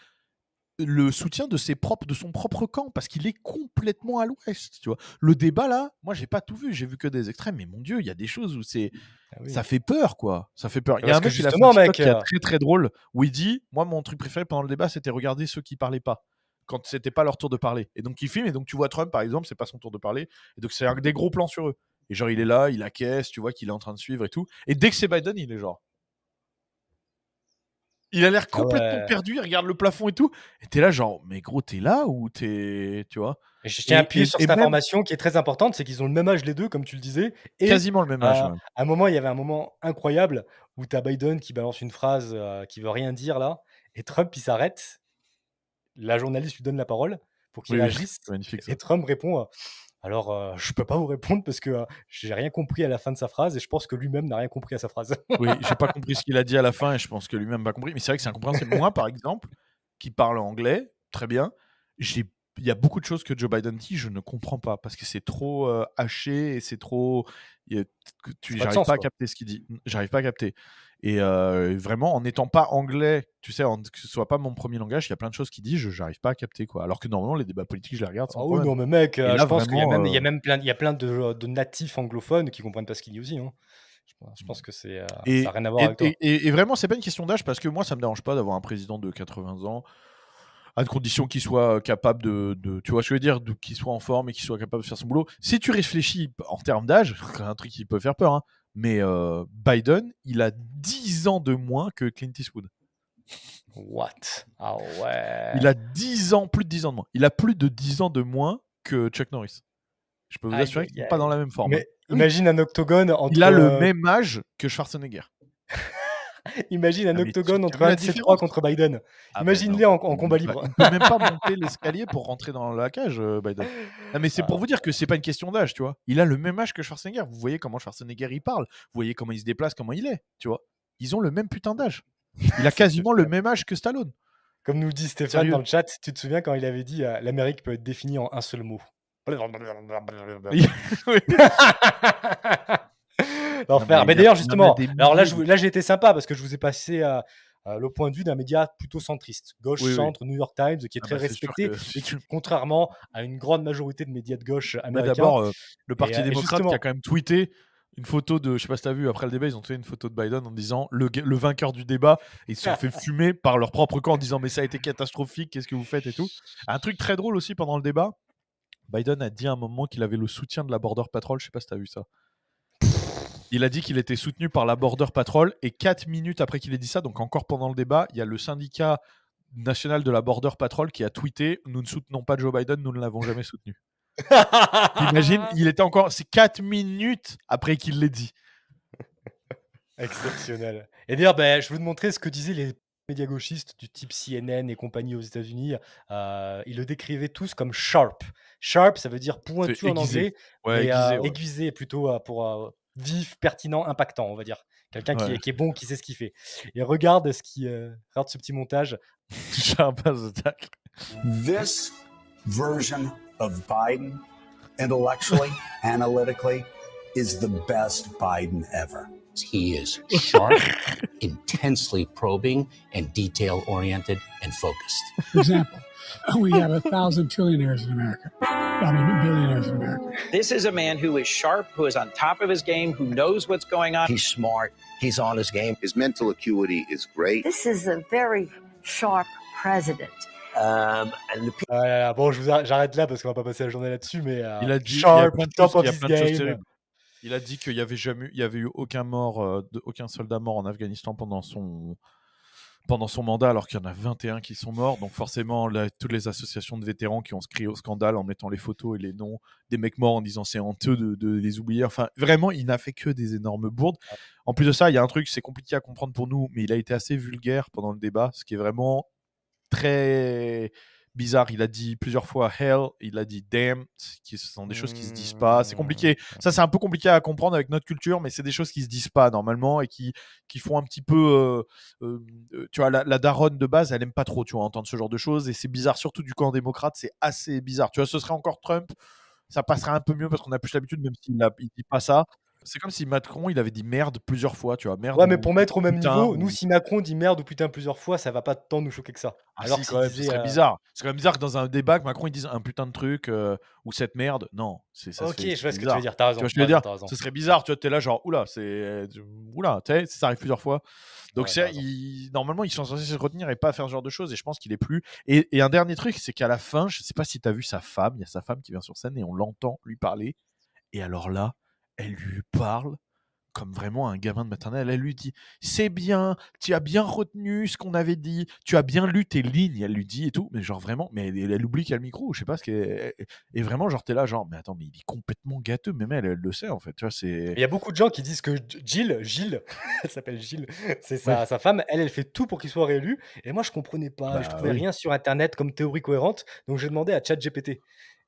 le soutien de ses propres, de son propre camp, parce qu'il est complètement à l'ouest. Tu vois, le débat là, moi j'ai pas tout vu, j'ai vu que des extrêmes, mais mon dieu, il y a des choses où c'est, ah ça fait peur quoi, ça fait peur. Il y a un mec, qui, euh, très très drôle où il dit, moi mon truc préféré pendant le débat, c'était regarder ceux qui parlaient pas quand c'était pas leur tour de parler. Et donc il filme et donc tu vois Trump par exemple, c'est pas son tour de parler, et donc c'est un des gros plans sur eux. Et genre il est là, il acquiesce, tu vois qu'il est en train de suivre et tout. Et dès que c'est Biden, il est genre il a l'air ah complètement perdu, il regarde le plafond et tout. Et t'es là, genre, mais gros, t'es là ou t'es. Tu vois Je tiens à appuyer sur cette information qui est très importante c'est qu'ils ont le même âge, les deux, comme tu le disais. Et Quasiment le même âge. À, un moment, il y avait un moment incroyable où t'as Biden qui balance une phrase euh, qui veut rien dire là, et Trump, il s'arrête. La journaliste lui donne la parole pour qu'il agisse. et Trump répond. Euh, alors, euh, je ne peux pas vous répondre parce que euh, j'ai rien compris à la fin de sa phrase et je pense que lui-même n'a rien compris à sa phrase. oui, j'ai pas compris ce qu'il a dit à la fin et je pense que lui-même n'a pas compris. Mais c'est vrai que c'est incompréhensible. Moi, par exemple, qui parle anglais très bien, il y a beaucoup de choses que Joe Biden dit, je ne comprends pas parce que c'est trop euh, haché et c'est trop. Tu, n'arrives pas, à capter ce qu'il dit. J'arrive pas à capter. Et euh, vraiment, en n'étant pas anglais, tu sais, en, que ce soit pas mon premier langage, il y a plein de choses qui dit, je n'arrive pas à capter. quoi. Alors que normalement, les débats politiques, je les regarde. Sans ah non, mais mec, euh, je pense qu'il y, a euh, même plein, il y a plein de, natifs anglophones qui comprennent pas ce qu'il dit aussi. Hein. Je pense que c'est ça n'a rien à voir et, avec toi. Et, et, et vraiment, c'est pas une question d'âge parce que moi, ça me dérange pas d'avoir un président de 80 ans à condition qu'il soit capable de, tu vois ce que je veux dire qu'il soit en forme et qu'il soit capable de faire son boulot si tu réfléchis en termes d'âge un truc qui peut faire peur hein, mais euh, Biden, il a 10 ans de moins que Clint Eastwood. What Ah ouais. Il a 10 ans, plus de 10 ans de moins. Il a plus de 10 ans de moins que Chuck Norris. Je peux vous assurer qu'il n'est pas dans la même forme. imagine un octogone entre... Il a le euh, même âge que Schwarzenegger. Imagine un ah, octogone entre 3 contre Biden. Ah, ben Imagine-les en, combat bah, libre. Il même pas monter l'escalier pour rentrer dans la cage, euh, Biden. Non, mais c'est ah. pour vous dire que c'est pas une question d'âge, tu vois. Il a le même âge que Schwarzenegger. Vous voyez comment Schwarzenegger il parle, vous voyez comment il se déplace, comment il est, tu vois. Ils ont le même putain d'âge. Il a quasiment le même âge que Stallone. Comme nous dit Stéphane dans le chat, tu te souviens quand il avait dit euh, l'Amérique peut être définie en un seul mot. L'enfer. Mais, d'ailleurs, justement, alors là, là, j'ai été sympa parce que je vous ai passé à, le point de vue d'un média plutôt centriste, gauche, centre, New York Times, qui est ah très bah, respecté et contrairement à une grande majorité de médias de gauche bah, américains. D'abord, euh, le Parti euh, démocrate qui a quand même tweeté une photo de, je sais pas si t'as vu, après le débat, ils ont tweeté une photo de Biden en disant le, vainqueur du débat, ils se sont fait fumer par leur propre camp en disant mais ça a été catastrophique, qu'est-ce que vous faites et tout. Un truc très drôle aussi pendant le débat, Biden a dit à un moment qu'il avait le soutien de la Border Patrol, je sais pas si t'as vu ça. Il a dit qu'il était soutenu par la Border Patrol et quatre minutes après qu'il ait dit ça, donc encore pendant le débat, il y a le syndicat national de la Border Patrol qui a tweeté Nous ne soutenons pas Joe Biden, nous ne l'avons jamais soutenu. Imagine, il était encore. C'est quatre minutes après qu'il l'ait dit. Exceptionnel. Et d'ailleurs, ben, je vais vous montrer ce que disaient les médias gauchistes du type CNN et compagnie aux États-Unis. Euh, ils le décrivaient tous comme sharp. Sharp, ça veut dire pointu en anglais, euh, aiguisé, plutôt euh, pour vif, pertinent, impactant, on va dire. Quelqu'un ouais. qui, qui, est bon, qui sait ce qu'il fait. Et regarde ce qui, euh, ce petit montage. This version of Biden, intellectually, analytically, is the best Biden ever. He is sharp, intensely probing, and detail oriented and focused. Example. we got a thousand trillionaires in America. I mean, billionaires in America. This is a man who is sharp, who is on top of his game, who knows what's going on. He's smart. He's on his game. His mental acuity is great. This is a very sharp president. Euh, um, le... euh, bon, j'arrête là parce qu'on va pas passer la journée là-dessus, mais euh, il a dit, sharp, il top of his game. Il a dit qu'il y avait jamais, il y avait eu aucun mort, euh, de, aucun soldat mort en Afghanistan pendant son pendant son mandat, alors qu'il y en a 21 qui sont morts. Donc forcément, toutes les associations de vétérans qui ont crié au scandale en mettant les photos et les noms des mecs morts en disant c'est honteux de, de, les oublier. Enfin, vraiment, il n'a fait que des énormes bourdes. En plus de ça, il y a un truc, c'est compliqué à comprendre pour nous, mais il a été assez vulgaire pendant le débat, ce qui est vraiment très bizarre. Il a dit plusieurs fois hell, il a dit damn, qui sont des choses qui se disent pas. C'est mmh, compliqué. Ça, c'est un peu compliqué à comprendre avec notre culture, mais c'est des choses qui se disent pas normalement et qui, qui font un petit peu. Euh, euh, euh, tu vois, la, daronne de base, elle aime pas trop, tu vois, entendre ce genre de choses. Et c'est bizarre, surtout du camp démocrate, c'est assez bizarre. Tu vois, ce serait encore Trump ça passerait un peu mieux parce qu'on a plus l'habitude, même s'il ne dit pas ça. C'est comme si Macron, il avait dit merde plusieurs fois, tu vois. Merde. Ouais, mais pour mettre au même niveau, nous, si Macron dit merde ou putain plusieurs fois, ça va pas tant nous choquer que ça. Ah, alors euh, bizarre. C'est quand même bizarre que dans un débat, que Macron, il dise un putain de truc euh, ou cette merde. Non, c'est ça. Ok, je vois ce que tu veux dire. T'as raison. Tu vois, je ce serait bizarre. Tu vois, t'es là, genre, oula, c'est. ça arrive plusieurs fois. Donc, c'est normalement, ils sont censés se retenir et pas faire ce genre de choses. Et je pense qu'il est plus. Et, et un dernier truc, c'est qu'à la fin, je sais pas si t'as vu sa femme, il y a sa femme qui vient sur scène et on l'entend lui parler. Et alors là, elle lui parle comme vraiment un gamin de maternelle. Elle lui dit C'est bien, tu as bien retenu ce qu'on avait dit, tu as bien lu tes lignes, elle lui dit et tout. Mais genre vraiment, mais elle, oublie qu'il y a le micro, je sais pas ce qu'elle. Et vraiment, genre, t'es là, genre, mais attends, mais il est complètement gâteux, même elle, elle le sait en fait. Tu vois, c'est... Il y a beaucoup de gens qui disent que Gilles, Gilles, elle s'appelle Gilles, c'est sa, sa, femme, elle, elle fait tout pour qu'il soit réélu. Et moi, je comprenais pas, bah je trouvais rien sur internet comme théorie cohérente, donc j'ai demandé à ChatGPT.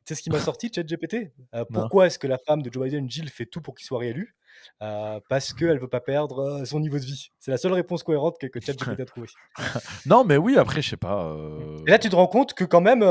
C'est ce qui m'a sorti, ChatGPT euh, GPT. Pourquoi est-ce que la femme de Joe Biden, Jill, fait tout pour qu'il soit réélu euh, Parce qu'elle veut pas perdre euh, son niveau de vie. C'est la seule réponse cohérente que, que ChatGPT a trouvée. non, mais oui, après, je sais pas. Et là, tu te rends compte que quand même.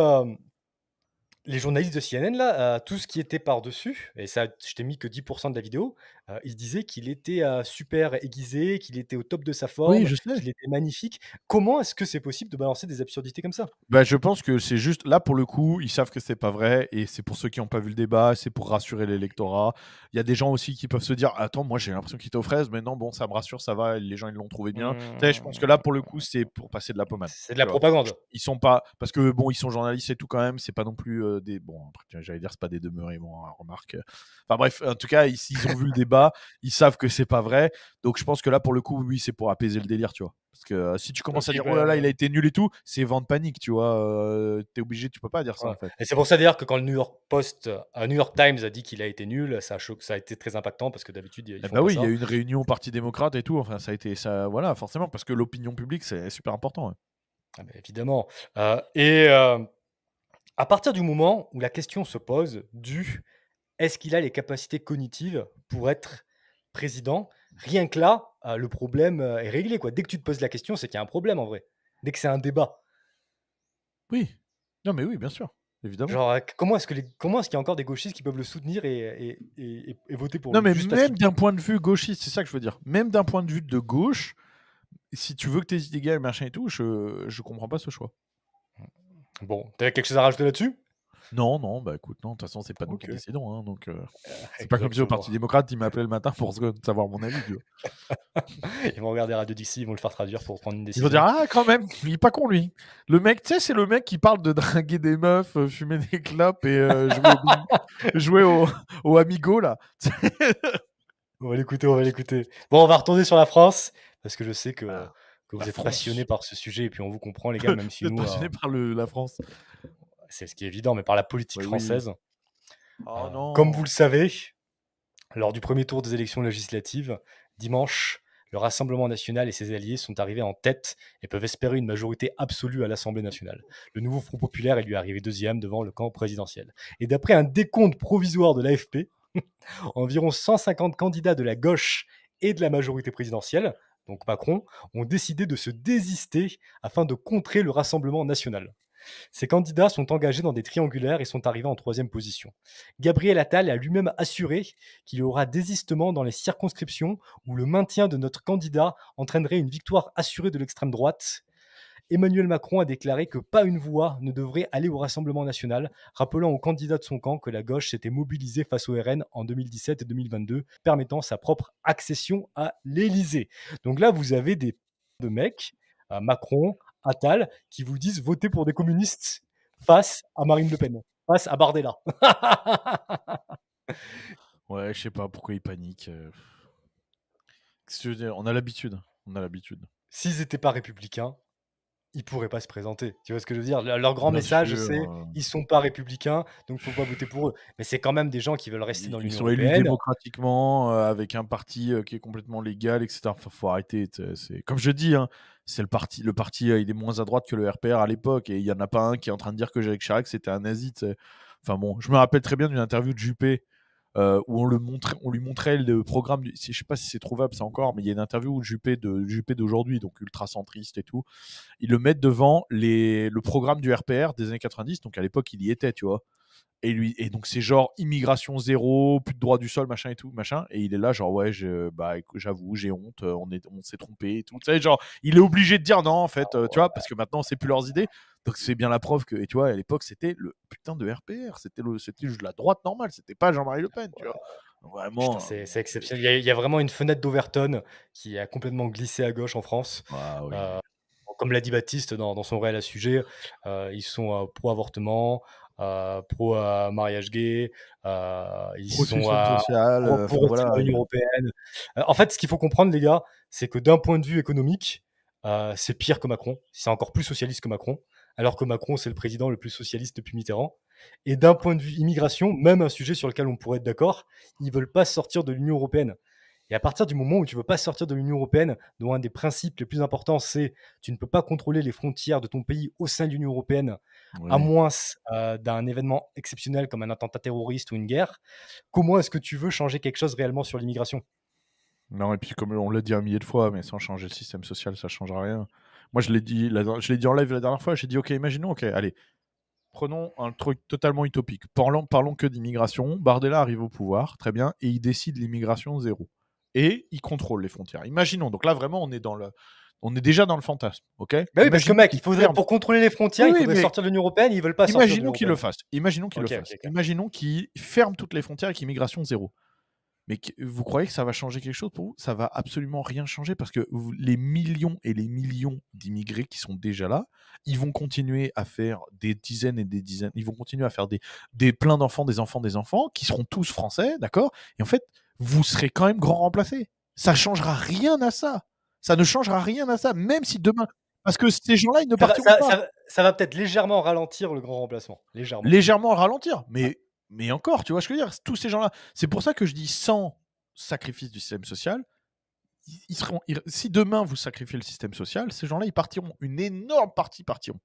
les journalistes de CNN, là, tout ce qui était par-dessus, et ça, je t'ai mis que 10% de la vidéo, il disait qu'il était super aiguisé, qu'il était au top de sa forme, qu'il était magnifique. Comment est-ce que c'est possible de balancer des absurdités comme ça Ben, Je pense que c'est juste, là pour le coup, ils savent que c'est pas vrai, et c'est pour ceux qui n'ont pas vu le débat, c'est pour rassurer l'électorat. Il y a des gens aussi qui peuvent se dire, attends, moi j'ai l'impression qu'il est aux fraises, mais non, bon, ça me rassure, ça va, les gens ils l'ont trouvé bien. Je pense que là pour le coup, c'est pour passer de la pommade. C'est de la propagande. Ils sont pas, parce que bon, ils sont journalistes et tout quand même, c'est pas non plus des, bon, j'allais dire, c'est pas des demeurés, bon, hein, remarque. Enfin bref, en tout cas, ils ont vu le débat ils savent que c'est pas vrai. Donc je pense que là, pour le coup, oui, c'est pour apaiser le délire, tu vois. Parce que euh, si tu commences à dire, oh là là, il a été nul et tout, c'est de panique, tu vois. Euh, tu es obligé, tu peux pas dire ça. Et c'est pour ça d'ailleurs que quand le New York Post, un euh, New York Times a dit qu'il a été nul, ça a, ça a été très impactant parce que d'habitude, bah oui, il y a une réunion Parti démocrate et tout. Enfin, ça a été, ça, voilà, forcément, parce que l'opinion publique, c'est super important. Ah, évidemment. et à partir du moment où la question se pose du est-ce qu'il a les capacités cognitives pour être président Rien que là, euh, le problème euh, est réglé. Quoi. Dès que tu te poses la question, c'est qu'il y a un problème en vrai. Dès que c'est un débat. Oui. Non, mais oui, bien sûr. Évidemment. Genre, euh, comment est-ce qu'il y a encore des gauchistes qui peuvent le soutenir et, voter pour lui même d'un point de vue gauchiste, c'est ça que je veux dire. Même d'un point de vue de gauche, si tu veux que tes idées machin et tout, je, ne comprends pas ce choix. Bon, as quelque chose à rajouter là-dessus non, non, bah écoute, non, de toute façon, c'est pas nous qui décidons. Hein, donc, euh, euh, c'est pas comme si au Parti démocrate, ils m'appelaient le matin pour savoir mon avis. ils vont regarder Radio DC, ils vont le faire traduire pour prendre une décision. Ils vont dire, ah, quand même, il est pas con, lui. Le mec, tu sais, c'est le mec qui parle de draguer des meufs, euh, fumer des clopes et jouer, au, au, Amigo, là. on va l'écouter, on va l'écouter. Bon, on va retourner sur la France, parce que je sais que. Ah, vous êtes passionnés passionné par ce sujet et puis on vous comprend les gars même si nous passionné par la France c'est ce qui est évident, mais par la politique française. Ah euh, comme vous le savez, lors du premier tour des élections législatives, dimanche, le Rassemblement national et ses alliés sont arrivés en tête et peuvent espérer une majorité absolue à l'Assemblée nationale. Le nouveau Front populaire est lui arrivé deuxième devant le camp présidentiel. Et d'après un décompte provisoire de l'AFP, environ 150 candidats de la gauche et de la majorité présidentielle, donc Macron, ont décidé de se désister afin de contrer le Rassemblement national. Ces candidats sont engagés dans des triangulaires et sont arrivés en troisième position. Gabriel Attal a lui-même assuré qu'il y aura désistement dans les circonscriptions où le maintien de notre candidat entraînerait une victoire assurée de l'extrême droite. Emmanuel Macron a déclaré que pas une voix ne devrait aller au Rassemblement national, rappelant aux candidats de son camp que la gauche s'était mobilisée face au RN en 2017 et 2022, permettant sa propre accession à l'Élysée. Donc là, vous avez des de mecs, euh, Macron, Attal qui vous disent votez pour des communistes face à Marine Le Pen, face à Bardella. ouais, je sais pas pourquoi ils paniquent. Euh. On a l'habitude. On a l'habitude. S'ils n'étaient pas républicains, ils pourraient pas se présenter. Tu vois ce que je veux dire Leur grand message, c'est qu'ils hein. ils sont pas républicains, donc faut pas voter pour eux. Mais c'est quand même des gens qui veulent rester dans l'Union européenne. Ils sont élus démocratiquement euh, avec un parti euh, qui est complètement légal, etc. Il faut arrêter. C'est comme je dis, hein, c'est le parti. Le parti, euh, est moins à droite que le RPR à l'époque, et il y en a pas un qui est en train de dire que Jacques Chirac c'était un nazi. Enfin bon, je me rappelle très bien d'une interview de Juppé euh, où on, lui montrait le programme. Du, je sais pas si c'est trouvable ça encore, mais il y a une interview où Juppé de Juppé d'aujourd'hui, donc ultra centriste et tout, ils le mettent devant le programme du RPR des années 90. Donc à l'époque, il y était, tu vois. Et, lui, et donc, c'est genre immigration zéro, plus de droit du sol, machin et tout, machin. Et il est là, genre, ouais, je, bah, j'avoue, j'ai honte, euh, on, est, on s'est trompé et tout. Tu genre, il est obligé de dire non, en fait, ah euh, tu vois, parce que maintenant, c'est plus leurs idées. Donc, c'est bien la preuve que, et tu vois, à l'époque, c'était le putain de RPR, c'était, le, c'était la droite normale, c'était pas Jean-Marie Le Pen, tu vois. Vraiment. C'est euh, exceptionnel. Il y, a, vraiment une fenêtre d'Overton qui a complètement glissé à gauche en France. Ah comme l'a dit Baptiste dans, son réel à sujet, ils sont pro-avortement, euh, pro euh, mariage gay, euh, ils pro sont pro, pro voilà, européenne. en fait, ce qu'il faut comprendre, les gars, c'est que d'un point de vue économique, c'est pire que Macron. C'est encore plus socialiste que Macron, alors que Macron, c'est le président le plus socialiste depuis Mitterrand. Et d'un point de vue immigration, même un sujet sur lequel on pourrait être d'accord, ils veulent pas sortir de l'Union européenne. Et à partir du moment où tu ne veux pas sortir de l'Union européenne, dont un des principes les plus importants, c'est tu ne peux pas contrôler les frontières de ton pays au sein de l'Union européenne, à moins euh, d'un événement exceptionnel comme un attentat terroriste ou une guerre, comment est-ce que tu veux changer quelque chose réellement sur l'immigration Non, et puis comme on l'a dit un millier de fois, mais sans changer le système social, ça ne changera rien. Moi, je l'ai dit, je dit en live la dernière fois, j'ai dit, ok, imaginons, ok, allez, prenons un truc totalement utopique. Parlons, parlons que d'immigration. Bardella arrive au pouvoir, très bien, et il décide l'immigration zéro et ils contrôlent les frontières. Imaginons, donc là vraiment, on est dans le, on est déjà dans le fantasme, ok bah oui, parce que mec, il faudrait pour contrôler les frontières, ils il sortir de l'Union européenne, ils veulent pas. Imaginons qu'ils le fassent. Imaginons qu'ils le fassent. Imaginons qu'ils ferment toutes les frontières et qu'immigration zéro. Mais vous croyez que ça va changer quelque chose pour vous Ça va absolument rien changer parce que les millions et les millions d'immigrés qui sont déjà là, ils vont continuer à faire des dizaines et des dizaines, ils vont continuer à faire des, des pleins d'enfants, des enfants, des enfants, qui seront tous français, d'accord Et en fait, vous serez quand même grand remplacé. Ça changera rien à ça. Ça ne changera rien à ça, même si demain. Parce que ces gens-là, ils ne partiront pas. Ça, va, peut-être légèrement ralentir le grand remplacement. Légèrement. Légèrement ralentir. Mais, mais encore, tu vois ce que je veux dire Tous ces gens-là. C'est pour ça que je dis sans sacrifice du système social, ils seront, si demain vous sacrifiez le système social, ces gens-là, ils partiront. Une énorme partie partiront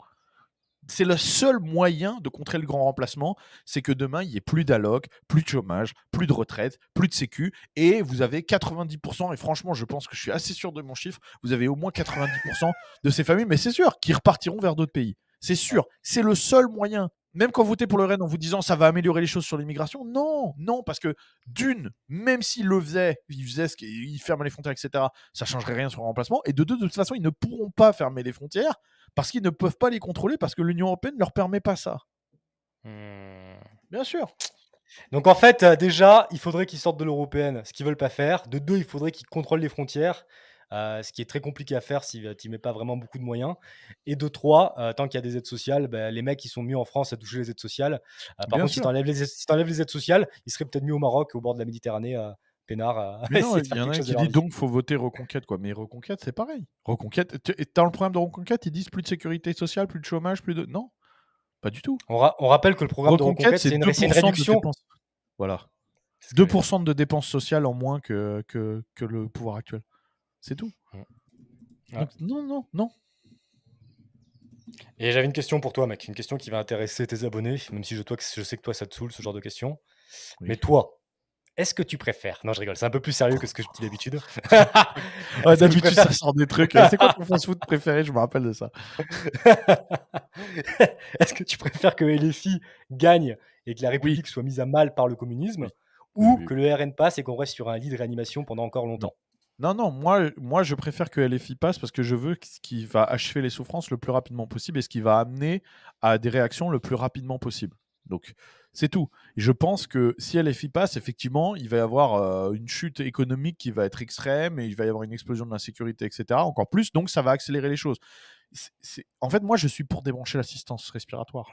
c'est le seul moyen de contrer le grand remplacement, c'est que demain, il n'y ait plus d'alloc, plus de chômage, plus de retraite, plus de sécu, et vous avez 90%, et franchement, je pense que je suis assez sûr de mon chiffre, vous avez au moins 90% de ces familles, mais c'est sûr, qui repartiront vers d'autres pays. C'est sûr, c'est le seul moyen même quand vous votez pour le Rennes en vous disant ça va améliorer les choses sur l'immigration, non, non, parce que d'une, même s'il le faisait, il faisait les frontières, etc., ça changerait rien sur le remplacement. Et de deux, de toute façon, ils ne pourront pas fermer les frontières parce qu'ils ne peuvent pas les contrôler parce que l'Union européenne ne leur permet pas ça. Hmm. Bien sûr. Donc en fait, euh, déjà, il faudrait qu'ils sortent de l'européenne, ce qu'ils veulent pas faire. De deux, il faudrait qu'ils contrôlent les frontières. Euh, ce qui est très compliqué à faire si euh, tu mets pas vraiment beaucoup de moyens. Et de trois, euh, tant qu'il y a des aides sociales, bah, les mecs qui sont mieux en France à toucher les aides sociales. par contre, si tu enlèves, les aides sociales, ils seraient peut-être mieux au Maroc, au bord de la Méditerranée. Peinard il y en a qui dit donc faut voter Reconquête quoi mais Reconquête c'est pareil Reconquête dans le programme de Reconquête ils disent plus de sécurité sociale plus de chômage plus de non pas du tout on, rappelle que le programme de Reconquête c'est une, réduction voilà 2% de dépenses sociales en moins que, que le pouvoir actuel c'est tout. Ah. non, non, non. Et j'avais une question pour toi, mec. Une question qui va intéresser tes abonnés, même si je, je sais que toi, ça te saoule, ce genre de question. Mais toi, est-ce que tu préfères Non, je rigole, c'est un peu plus sérieux que ce que je dis d'habitude. d'habitude, ça sort des trucs. C'est quoi ton fast-food préféré Je me rappelle de ça. est-ce que tu préfères que LFI gagne et que la République soit mise à mal par le communisme ou que le RN passe et qu'on reste sur un lit de réanimation pendant encore longtemps non, non, moi, moi je préfère que LFI passe parce que je veux ce qui va achever les souffrances le plus rapidement possible et ce qui va amener à des réactions le plus rapidement possible. Donc, c'est tout. je pense que si LFI passe, effectivement, il va y avoir euh, une chute économique qui va être extrême et il va y avoir une explosion de l'insécurité, etc. Encore plus, donc ça va accélérer les choses. En fait, moi, je suis pour débrancher l'assistance respiratoire.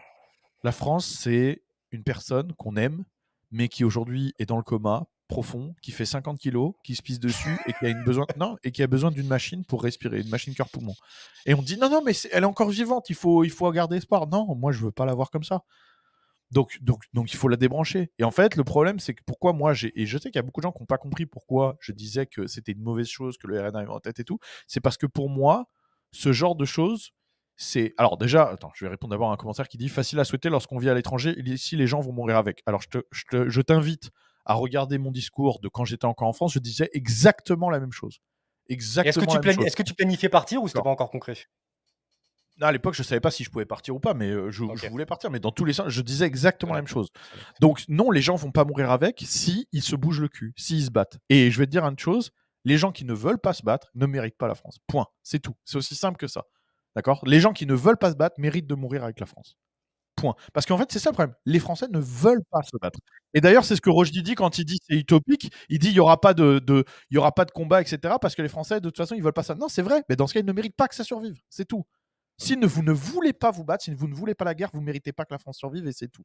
La France, c'est une personne qu'on aime, mais qui aujourd'hui est dans le coma profond, qui fait 50 kilos, qui se pisse dessus et qui a, une besoin... non, et qui a besoin d'une machine pour respirer, une machine cœur-poumon. Et on dit non, non, mais elle est encore vivante, il faut, il faut garder espoir. Non, moi je veux pas la voir comme ça. Donc, donc, donc il faut la débrancher. Et en fait, le problème, c'est que pourquoi moi j'ai. Et je sais qu'il y a beaucoup de gens qui n'ont pas compris pourquoi je disais que c'était une mauvaise chose, que le RNA est en tête et tout. C'est parce que pour moi, ce genre de choses, c'est. Alors déjà, attends, je vais répondre d'abord à un commentaire qui dit facile à souhaiter lorsqu'on vit à l'étranger, ici les gens vont mourir avec. Alors je t'invite. je à regarder mon discours de quand j'étais encore en France, je disais exactement la même chose. Exactement. Est-ce que, tu est-ce que tu planifiais partir ou c'était pas encore concret à l'époque, je ne savais pas si je pouvais partir ou pas, mais euh, je, voulais partir. Mais dans tous les sens, je disais exactement la même chose. Donc, non, les gens vont pas mourir avec si ils se bougent le cul, s'ils se battent. Et je vais te dire une chose les gens qui ne veulent pas se battre ne méritent pas la France. Point. C'est tout. C'est aussi simple que ça. D'accord Les gens qui ne veulent pas se battre méritent de mourir avec la France. Point. Parce qu'en fait, c'est ça le problème. Les Français ne veulent pas se battre. Et d'ailleurs, c'est ce que Roche dit quand il dit c'est utopique. Il dit il n'y aura, pas de, de, y aura pas de combat, etc. Parce que les Français, de toute façon, ils veulent pas ça. Non, c'est vrai. Mais dans ce cas, ils ne méritent pas que ça survive. C'est tout. Si vous ne voulez pas vous battre, si vous ne voulez pas la guerre, vous ne méritez pas que la France survive et c'est tout.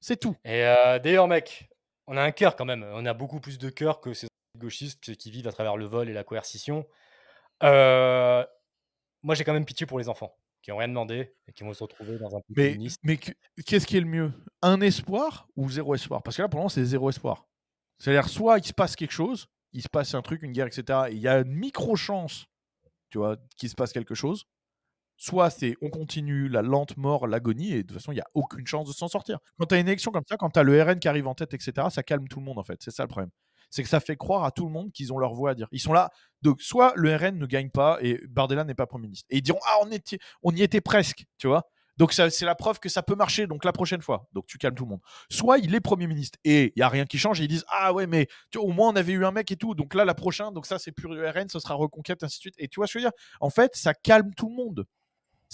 C'est tout. Et euh, d'ailleurs, mec, on a un cœur quand même. On a beaucoup plus de cœur que ces gauchistes qui vivent à travers le vol et la coercition. Euh, moi, j'ai quand même pitié pour les enfants qui n'ont rien demandé et qui vont se retrouver dans un pays Mais, mais qu'est-ce qui est le mieux Un espoir ou zéro espoir Parce que là, pour le moment, c'est zéro espoir. C'est-à-dire, soit il se passe quelque chose, il se passe un truc, une guerre, etc. il y a une micro-chance, tu vois, qu'il se passe quelque chose. Soit c'est on continue la lente mort, l'agonie, et de toute façon, il n'y a aucune chance de s'en sortir. Quand tu as une élection comme ça, quand tu as le RN qui arrive en tête, etc., ça calme tout le monde, en fait. C'est ça le problème c'est que ça fait croire à tout le monde qu'ils ont leur voix à dire. Ils sont là, donc soit le RN ne gagne pas et Bardella n'est pas Premier ministre. Et ils diront, ah, on, y était presque, tu vois. Donc c'est la preuve que ça peut marcher, donc la prochaine fois. Donc tu calmes tout le monde. Soit il est Premier ministre et il n'y a rien qui change et ils disent Ah ouais, mais au moins on avait eu un mec et tout, donc là la prochaine, donc ça c'est pur RN, ce sera reconquête, ainsi de suite. Et tu vois ce que je veux dire En fait, ça calme tout le monde.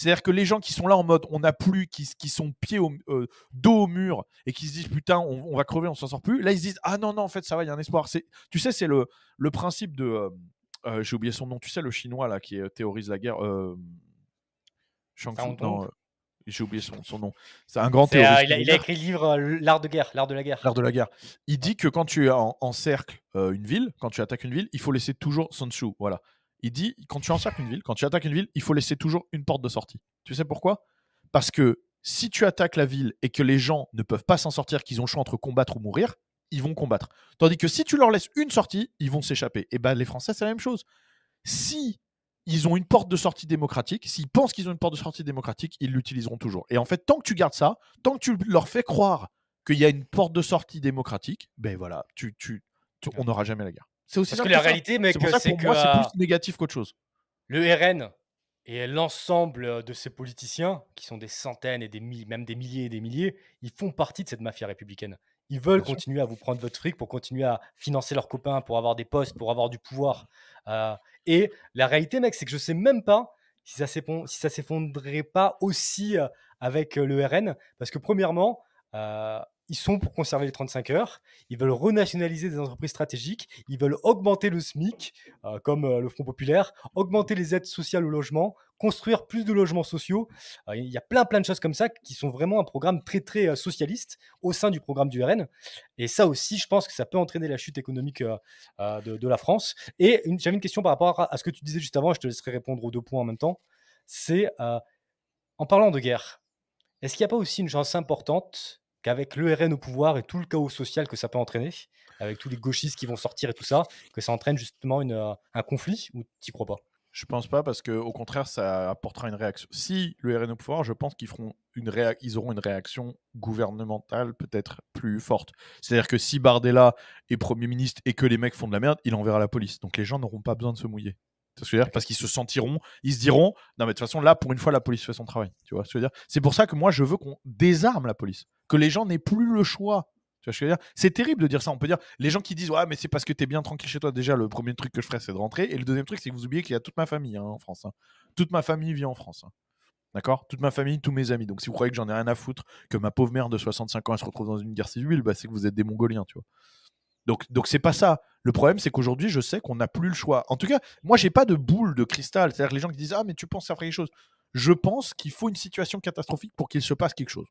C'est-à-dire que les gens qui sont là en mode on n'a plus, qui, sont pieds au, euh, dos au mur et qui se disent putain, on, va crever, on s'en sort plus, là ils se disent ah non, non, en fait ça va, il y a un espoir. Tu sais, c'est le, principe de. Euh, euh, j'ai oublié son nom, tu sais, le chinois là qui théorise la guerre. Shang j'ai oublié son, nom. C'est un grand théoriste. il, a, écrit le livre L'art de guerre, l'art de la guerre. L'art de la guerre. Il dit que quand tu encercles en, une ville, quand tu attaques une ville, il faut laisser toujours Sun Voilà. Il dit quand tu encercles une ville, quand tu attaques une ville, il faut laisser toujours une porte de sortie. Tu sais pourquoi Parce que si tu attaques la ville et que les gens ne peuvent pas s'en sortir, qu'ils ont le choix entre combattre ou mourir, ils vont combattre. Tandis que si tu leur laisses une sortie, ils vont s'échapper. Et eh ben les Français, c'est la même chose. Si ils ont une porte de sortie démocratique, s'ils pensent qu'ils ont une porte de sortie démocratique, ils l'utiliseront toujours. Et en fait, tant que tu gardes ça, tant que tu leur fais croire qu'il y a une porte de sortie démocratique, ben voilà, tu, on n'aura jamais la guerre. C'est aussi Parce que la réalité, mec, c'est pour, c'est que moi, c'est plus négatif qu'autre chose. Le RN et l'ensemble euh, de ces politiciens, qui sont des centaines et des milliers, même des milliers et des milliers, ils font partie de cette mafia républicaine. Ils veulent continuer à vous prendre votre fric pour continuer à financer leurs copains, pour avoir des postes, pour avoir du pouvoir. Euh, et la réalité, mec, c'est que je sais même pas si ça si ça s'effondrerait pas aussi euh, avec le RN, parce que premièrement, ils sont pour conserver les 35 heures, ils veulent renationaliser des entreprises stratégiques, ils veulent augmenter le SMIC, euh, comme euh, le Front Populaire, augmenter les aides sociales au logement, construire plus de logements sociaux. Euh, il y a plein, plein de choses comme ça qui sont vraiment un programme très, très socialiste au sein du programme du RN. Et ça aussi, je pense que ça peut entraîner la chute économique de, la France. Et j'avais une question par rapport à, à, ce que tu disais juste avant, je te laisserai répondre aux deux points en même temps. C'est, en parlant de guerre, est-ce qu'il n'y a pas aussi une chance importante qu'avec RN au pouvoir et tout le chaos social que ça peut entraîner, avec tous les gauchistes qui vont sortir et tout ça, que ça entraîne justement euh, un conflit ou t'y crois pas Je pense pas parce que au contraire ça apportera une réaction. Si le RN au pouvoir, je pense qu'ils feront une ils auront une réaction gouvernementale peut-être plus forte. C'est-à-dire que si Bardella est premier ministre et que les mecs font de la merde, il enverra la police. Donc les gens n'auront pas besoin de se mouiller. Parce qu'ils se sentiront, ils se diront, non mais de toute façon là, pour une fois, la police fait son travail. Tu vois je veux dire C'est pour ça que moi, je veux qu'on désarme la police, que les gens n'aient plus le choix. C'est terrible de dire ça. On peut dire, les gens qui disent, ouais, mais c'est parce que t'es bien tranquille chez toi. Déjà, le premier truc que je ferais, c'est de rentrer. Et le deuxième truc, c'est que vous oubliez qu'il y a toute ma famille hein, en France. Hein. Toute ma famille vit en France. Hein. D'accord Toute ma famille, tous mes amis. Donc si vous croyez que j'en ai rien à foutre, que ma pauvre mère de 65 ans, elle se retrouve dans une guerre civile, bah, c'est que vous êtes des Mongoliens, tu vois. Donc, donc c'est pas ça. Le problème, c'est qu'aujourd'hui, je sais qu'on n'a plus le choix. En tout cas, moi, j'ai pas de boule de cristal. C'est-à-dire les gens qui disent ah mais tu penses à faire quelque chose. Je pense qu'il faut une situation catastrophique pour qu'il se passe quelque chose.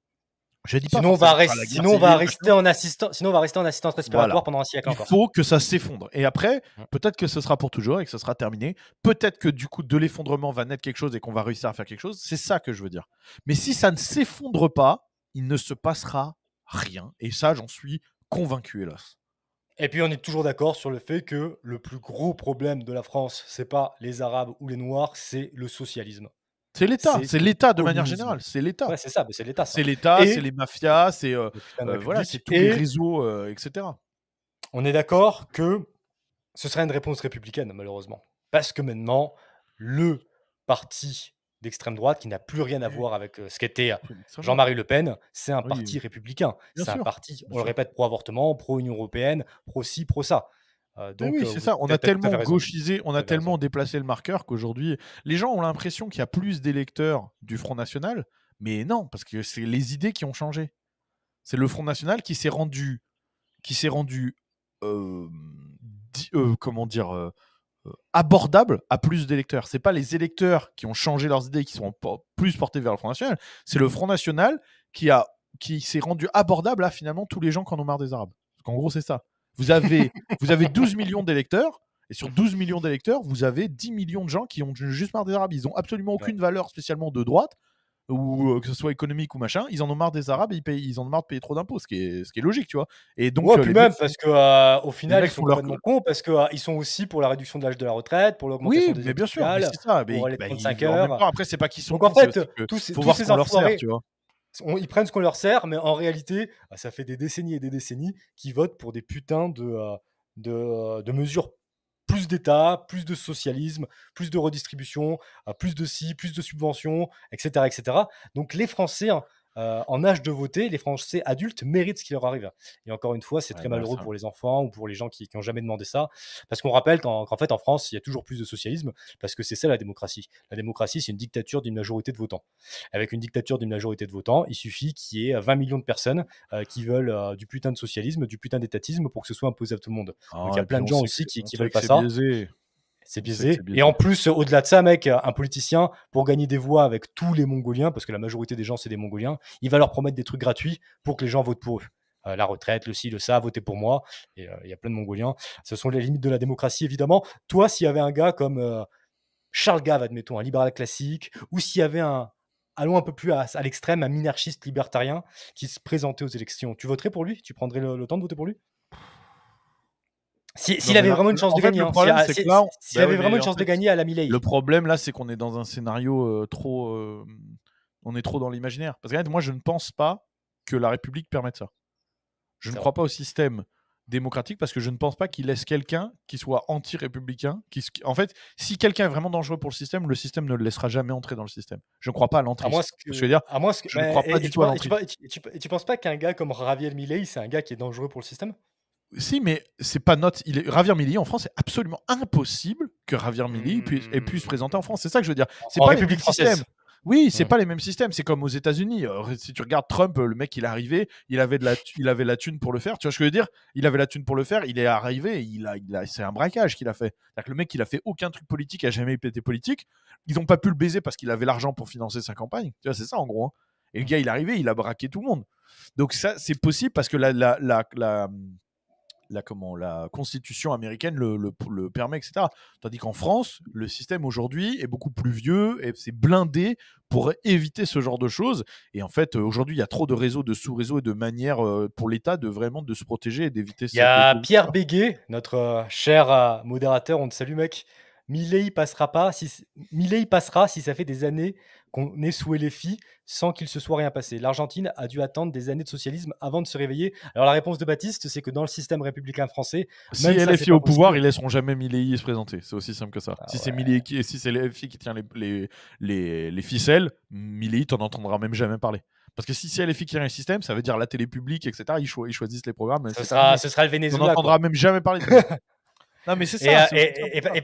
Je dis pas sinon, on va, rester sinon on va rester en assistant, sinon on va rester en assistance respiratoire pendant un siècle encore. Il faut que ça s'effondre. Et après, peut-être que ce sera pour toujours et que ce sera terminé. Peut-être que du coup, de l'effondrement va naître quelque chose et qu'on va réussir à faire quelque chose. C'est ça que je veux dire. Mais si ça ne s'effondre pas, il ne se passera rien. Et ça, j'en suis convaincu, hélas. Et puis on est toujours d'accord sur le fait que le plus gros problème de la France, c'est pas les Arabes ou les Noirs, c'est le socialisme. C'est l'État, c'est l'État de manière générale, c'est l'État. Ouais, c'est ça, c'est l'État. C'est l'État, c'est les mafias, c'est euh, euh, voilà, c'est tous les réseaux, euh, etc. On est d'accord que ce serait une réponse républicaine, malheureusement, parce que maintenant le parti d'extrême droite qui n'a plus rien à mmh. voir avec ce qu'était Jean-Marie Le Pen. C'est un parti républicain. C'est un parti, on le répète, pro-avortement, pro-Union européenne, pro-ci, pro-ça. donc, oui, c'est ça. On a tellement gauchisé, on a tellement déplacé le marqueur qu'aujourd'hui, les gens ont l'impression qu'il y a plus d'électeurs du Front National, mais non, parce que c'est les idées qui ont changé. C'est le Front National qui s'est rendu, qui s'est rendu, comment dire, abordable à plus d'électeurs. C'est pas les électeurs qui ont changé leurs idées, qui sont plus portés vers le Front National. C'est le Front National qui a qui s'est rendu abordable à finalement tous les gens qui en ont marre des Arabes. en gros, c'est ça. Vous avez, vous avez 12 millions d'électeurs, et sur 12 millions d'électeurs, vous avez 10 millions de gens qui ont juste marre des Arabes. Ils n'ont absolument aucune valeur spécialement de droite ou euh, que ce soit économique ou machin, ils en ont marre des Arabes, ils, payent, ils en ont marre de payer trop d'impôts, ce qui est, ce qui est logique, tu vois. Et donc, ouais, euh, puis même parce que euh, au final, ils sont complètement cons parce que ils sont aussi pour la réduction de l'âge de la retraite, pour l'augmentation oui, mais bien sûr, c'est ça. Bah, après, c'est pas qu'ils sont. Donc en fait, tous ces, tous ils prennent ce qu'on leur sert, mais en réalité, ça fait des décennies et des décennies qu'ils votent pour des putains de, de, de mesures plus d'État, plus de socialisme, plus de redistribution, euh, plus de ci, plus de subventions, etc., etc. Donc les Français, hein, euh, en âge de voter, les Français adultes méritent ce qui leur arrive. Et encore une fois, c'est très bah, malheureux pour les enfants ou pour les gens qui n'ont jamais demandé ça, parce qu'on rappelle qu'en fait, en France, il y a toujours plus de socialisme, parce que c'est ça la démocratie. La démocratie, c'est une dictature d'une majorité de votants. Avec une dictature d'une majorité de votants, il suffit qu'il y ait 20 euh, millions de personnes euh, qui veulent du putain de socialisme, du putain d'étatisme, pour que ce soit imposé à tout le monde. il y ah, a plein de gens aussi qui, ne veulent pas ça. C'est biaisé. Et en plus, au-delà de ça, mec, euh, un politicien, pour gagner des voix avec tous les Mongoliens, parce que la majorité des gens, c'est des Mongoliens, il va leur promettre des trucs gratuits pour que les gens votent pour eux. Euh, la retraite, le ci, le ça, votez pour moi. Et euh, il y a plein de Mongoliens. Ce sont les limites de la démocratie, évidemment. Toi, s'il y avait un gars comme Charles Gave, admettons, un libéral classique, ou s'il y avait un, allons un peu plus à, l'extrême, un minarchiste libertarien qui se présentait aux élections, tu voterais pour lui Tu prendrais le temps de voter pour lui s'il avait vraiment une chance de gagner, avait vraiment une chance de gagner à la Milley. Le problème là, c'est qu'on est dans un scénario euh, trop, euh, on est trop dans l'imaginaire. Parce que moi, je ne pense pas que la République permette ça. Je ne crois pas au système démocratique parce que je ne pense pas qu'il laisse quelqu'un qui soit anti-républicain. En fait, si quelqu'un est vraiment dangereux pour le système, le système ne le laissera jamais entrer dans le système. Je ne crois pas à l'entrée. je veux dire, je ne crois pas du tout à l'entrée. tu, penses pas qu'un gars comme Raviel Milley, c'est un gars qui est dangereux pour le système si, mais c'est pas notre. Il est... en France, c'est absolument impossible que ravir Mili hmm. puisse, ait pu se présenter en France. C'est ça que je veux dire. C'est pas République système. Oui, c'est hmm. pas les mêmes systèmes. C'est comme aux États-Unis. Euh, si tu regardes Trump, euh, le mec, il est arrivé, il avait de la, il avait la thune pour le faire. Tu vois ce que je veux dire Il avait la thune pour le faire. Il est arrivé. Il a, a c'est un braquage qu'il a fait. cest que le mec, il a fait aucun truc politique, il a jamais été politique. Ils n'ont pas pu le baiser parce qu'il avait l'argent pour financer sa campagne. Tu vois, c'est ça en gros. Hein. Et le gars, il est arrivé, il a braqué tout le monde. Donc ça, c'est possible parce que la, la, la la, comment, la constitution américaine le, le, permet, etc. Tandis qu'en France, le système aujourd'hui est beaucoup plus vieux et c'est blindé pour éviter ce genre de choses. Et en fait, euh, aujourd'hui, il y a trop de réseaux, de sous-réseaux et de manières euh, pour l'État de vraiment de se protéger et d'éviter. Il y a Pierre Béguet, notre euh, cher modérateur, on te salue mec. Milley passera pas si Milley passera si ça fait des années qu'on ait souhaité les filles sans qu'il se soit rien passé. L'Argentine a dû attendre des années de socialisme avant de se réveiller. Alors la réponse de Baptiste, c'est que dans le système républicain français, si les filles au pouvoir, ils laisseront jamais Milley se présenter. C'est aussi simple que ça. Ah si c'est Milley qui, si c'est qui tient les, les, les, ficelles, Milley t'en entendra même jamais parler. Parce que si c'est LFI qui tient le système, ça veut dire la télé publique, etc. Ils, choisissent les programmes. ce sera le Venezuela. On n'entendra même jamais parler. Non, mais c'est ça. Euh,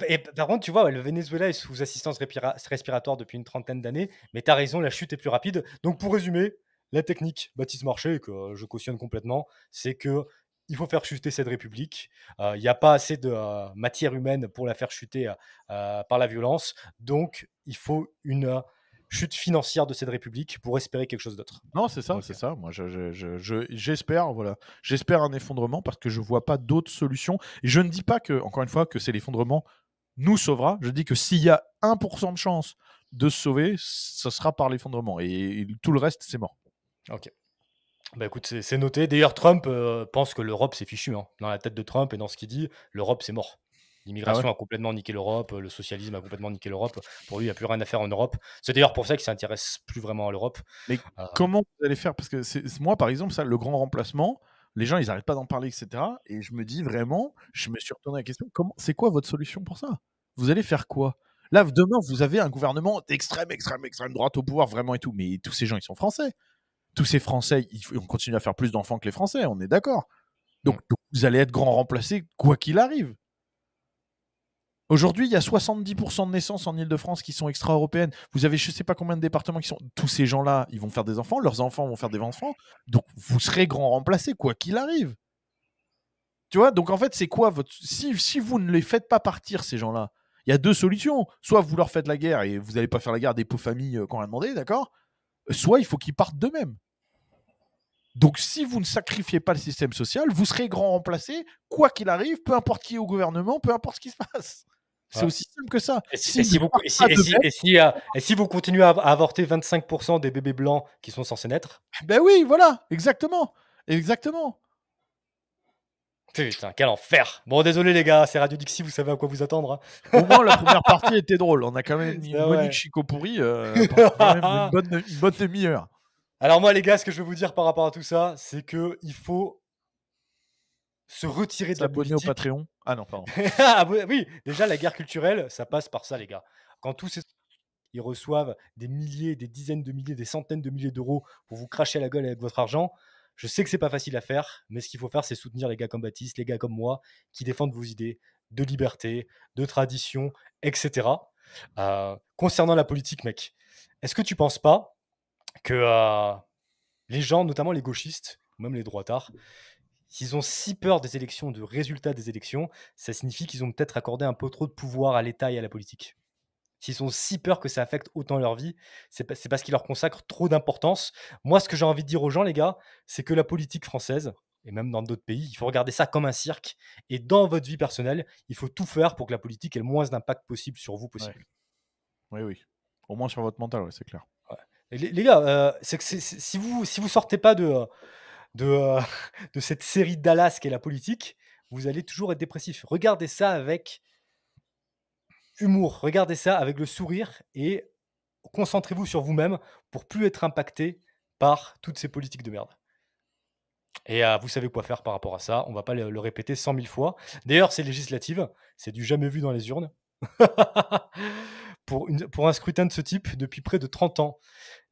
et, par contre, tu vois, le Venezuela est sous assistance respiratoire depuis une trentaine d'années, mais tu as raison, la chute est plus rapide. Donc, pour résumer, la technique Baptiste Marché, que euh, je cautionne complètement, c'est que il faut faire chuter cette république. Euh, il n'y a pas assez de matière humaine pour la faire chuter par la violence. Donc, il faut une chute financière de cette République pour espérer quelque chose d'autre. Non, c'est ça, c'est ça. Moi, j'espère, je, voilà, j'espère un effondrement parce que je vois pas d'autres solutions Et je ne dis pas que, encore une fois, que c'est l'effondrement nous sauvera. Je dis que s'il y a 1% de chance de se sauver, ce sera par l'effondrement. Et, tout le reste, c'est mort. Ok. Bah écoute, c'est noté. D'ailleurs, Trump euh, pense que l'Europe, c'est fichu. Hein, dans la tête de Trump et dans ce qu'il dit, l'Europe, c'est mort. L'immigration ah a complètement niqué l'Europe, le socialisme a complètement niqué l'Europe. Pour lui, il n'y a plus rien à faire en Europe. C'est d'ailleurs pour ça qu'il s'intéresse plus vraiment à l'Europe. Mais euh, comment vous allez faire Parce que moi, par exemple, ça, le grand remplacement, les gens, ils n'arrêtent pas d'en parler, etc. Et je me dis vraiment, je me suis retourné à la question, comment, c'est quoi votre solution pour ça Vous allez faire quoi Là, demain, vous avez un gouvernement d'extrême, extrême, extrême droite au pouvoir, vraiment et tout. Mais tous ces gens, ils sont français. Tous ces Français, ils, on continue à faire plus d'enfants que les Français, on est d'accord. donc, mmh. vous allez être grand remplacé, quoi qu'il arrive. Aujourd'hui, il y a 70% de naissances en Ile-de-France qui sont extra-européennes. Vous avez je ne sais pas combien de départements qui sont. Tous ces gens-là, ils vont faire des enfants, leurs enfants vont faire des enfants. Donc, vous serez grand remplacé, quoi qu'il arrive. Tu vois, donc en fait, c'est quoi votre. Si, vous ne les faites pas partir, ces gens-là, il y a deux solutions. Soit vous leur faites la guerre et vous n'allez pas faire la guerre des pauvres familles euh, qu'on a demandé, d'accord Soit il faut qu'ils partent d'eux-mêmes. Donc si vous ne sacrifiez pas le système social, vous serez grand remplacé, quoi qu'il arrive, peu importe qui est au gouvernement, peu importe ce qui se passe. Ah. C'est aussi simple que ça. Et si, vous, continuez à, avorter 25% des bébés blancs qui sont censés naître Ben oui, voilà, exactement. Exactement. Putain, quel enfer. Bon, désolé les gars, c'est Radio Dixie, vous savez à quoi vous attendre. Hein. Au moins, la première partie était drôle. On a quand même mis une chico pourri, euh, une bonne, demi-heure. Alors moi les gars, ce que je veux vous dire par rapport à tout ça, c'est qu'il faut se retirer de la politique. au Patreon. Ah non, pardon. Ah oui, déjà la guerre culturelle, ça passe par ça, les gars. Quand tous ces ils reçoivent des milliers, des dizaines de milliers, des centaines de milliers d'euros pour vous cracher la gueule avec votre argent. Je sais que c'est pas facile à faire, mais ce qu'il faut faire, c'est soutenir les gars comme Baptiste, les gars comme moi, qui défendent vos idées de liberté, de tradition, etc. Euh, concernant la politique, mec, est-ce que tu penses pas que euh, les gens, notamment les gauchistes, même les droitards, S'ils ont si peur des élections, du résultat des élections, ça signifie qu'ils ont peut-être accordé un peu trop de pouvoir à l'État et à la politique. S'ils ont si peur que ça affecte autant leur vie, c'est parce qu'ils leur consacrent trop d'importance. Moi, ce que j'ai envie de dire aux gens, les gars, c'est que la politique française, et même dans d'autres pays, il faut regarder ça comme un cirque. Et dans votre vie personnelle, il faut tout faire pour que la politique ait le moins d'impact possible sur vous possible. Oui, oui. Au moins sur votre mental, c'est clair. Les, gars, euh, c'est que si vous si vous sortez pas de euh, de, cette série Dallas qui est la politique, vous allez toujours être dépressif. Regardez ça avec humour, regardez ça avec le sourire et concentrez-vous sur vous-même pour plus être impacté par toutes ces politiques de merde. Et vous savez quoi faire par rapport à ça. On va pas le, répéter cent mille fois. D'ailleurs, c'est législative, c'est du jamais vu dans les urnes. pour, un scrutin de ce type depuis près de 30 ans.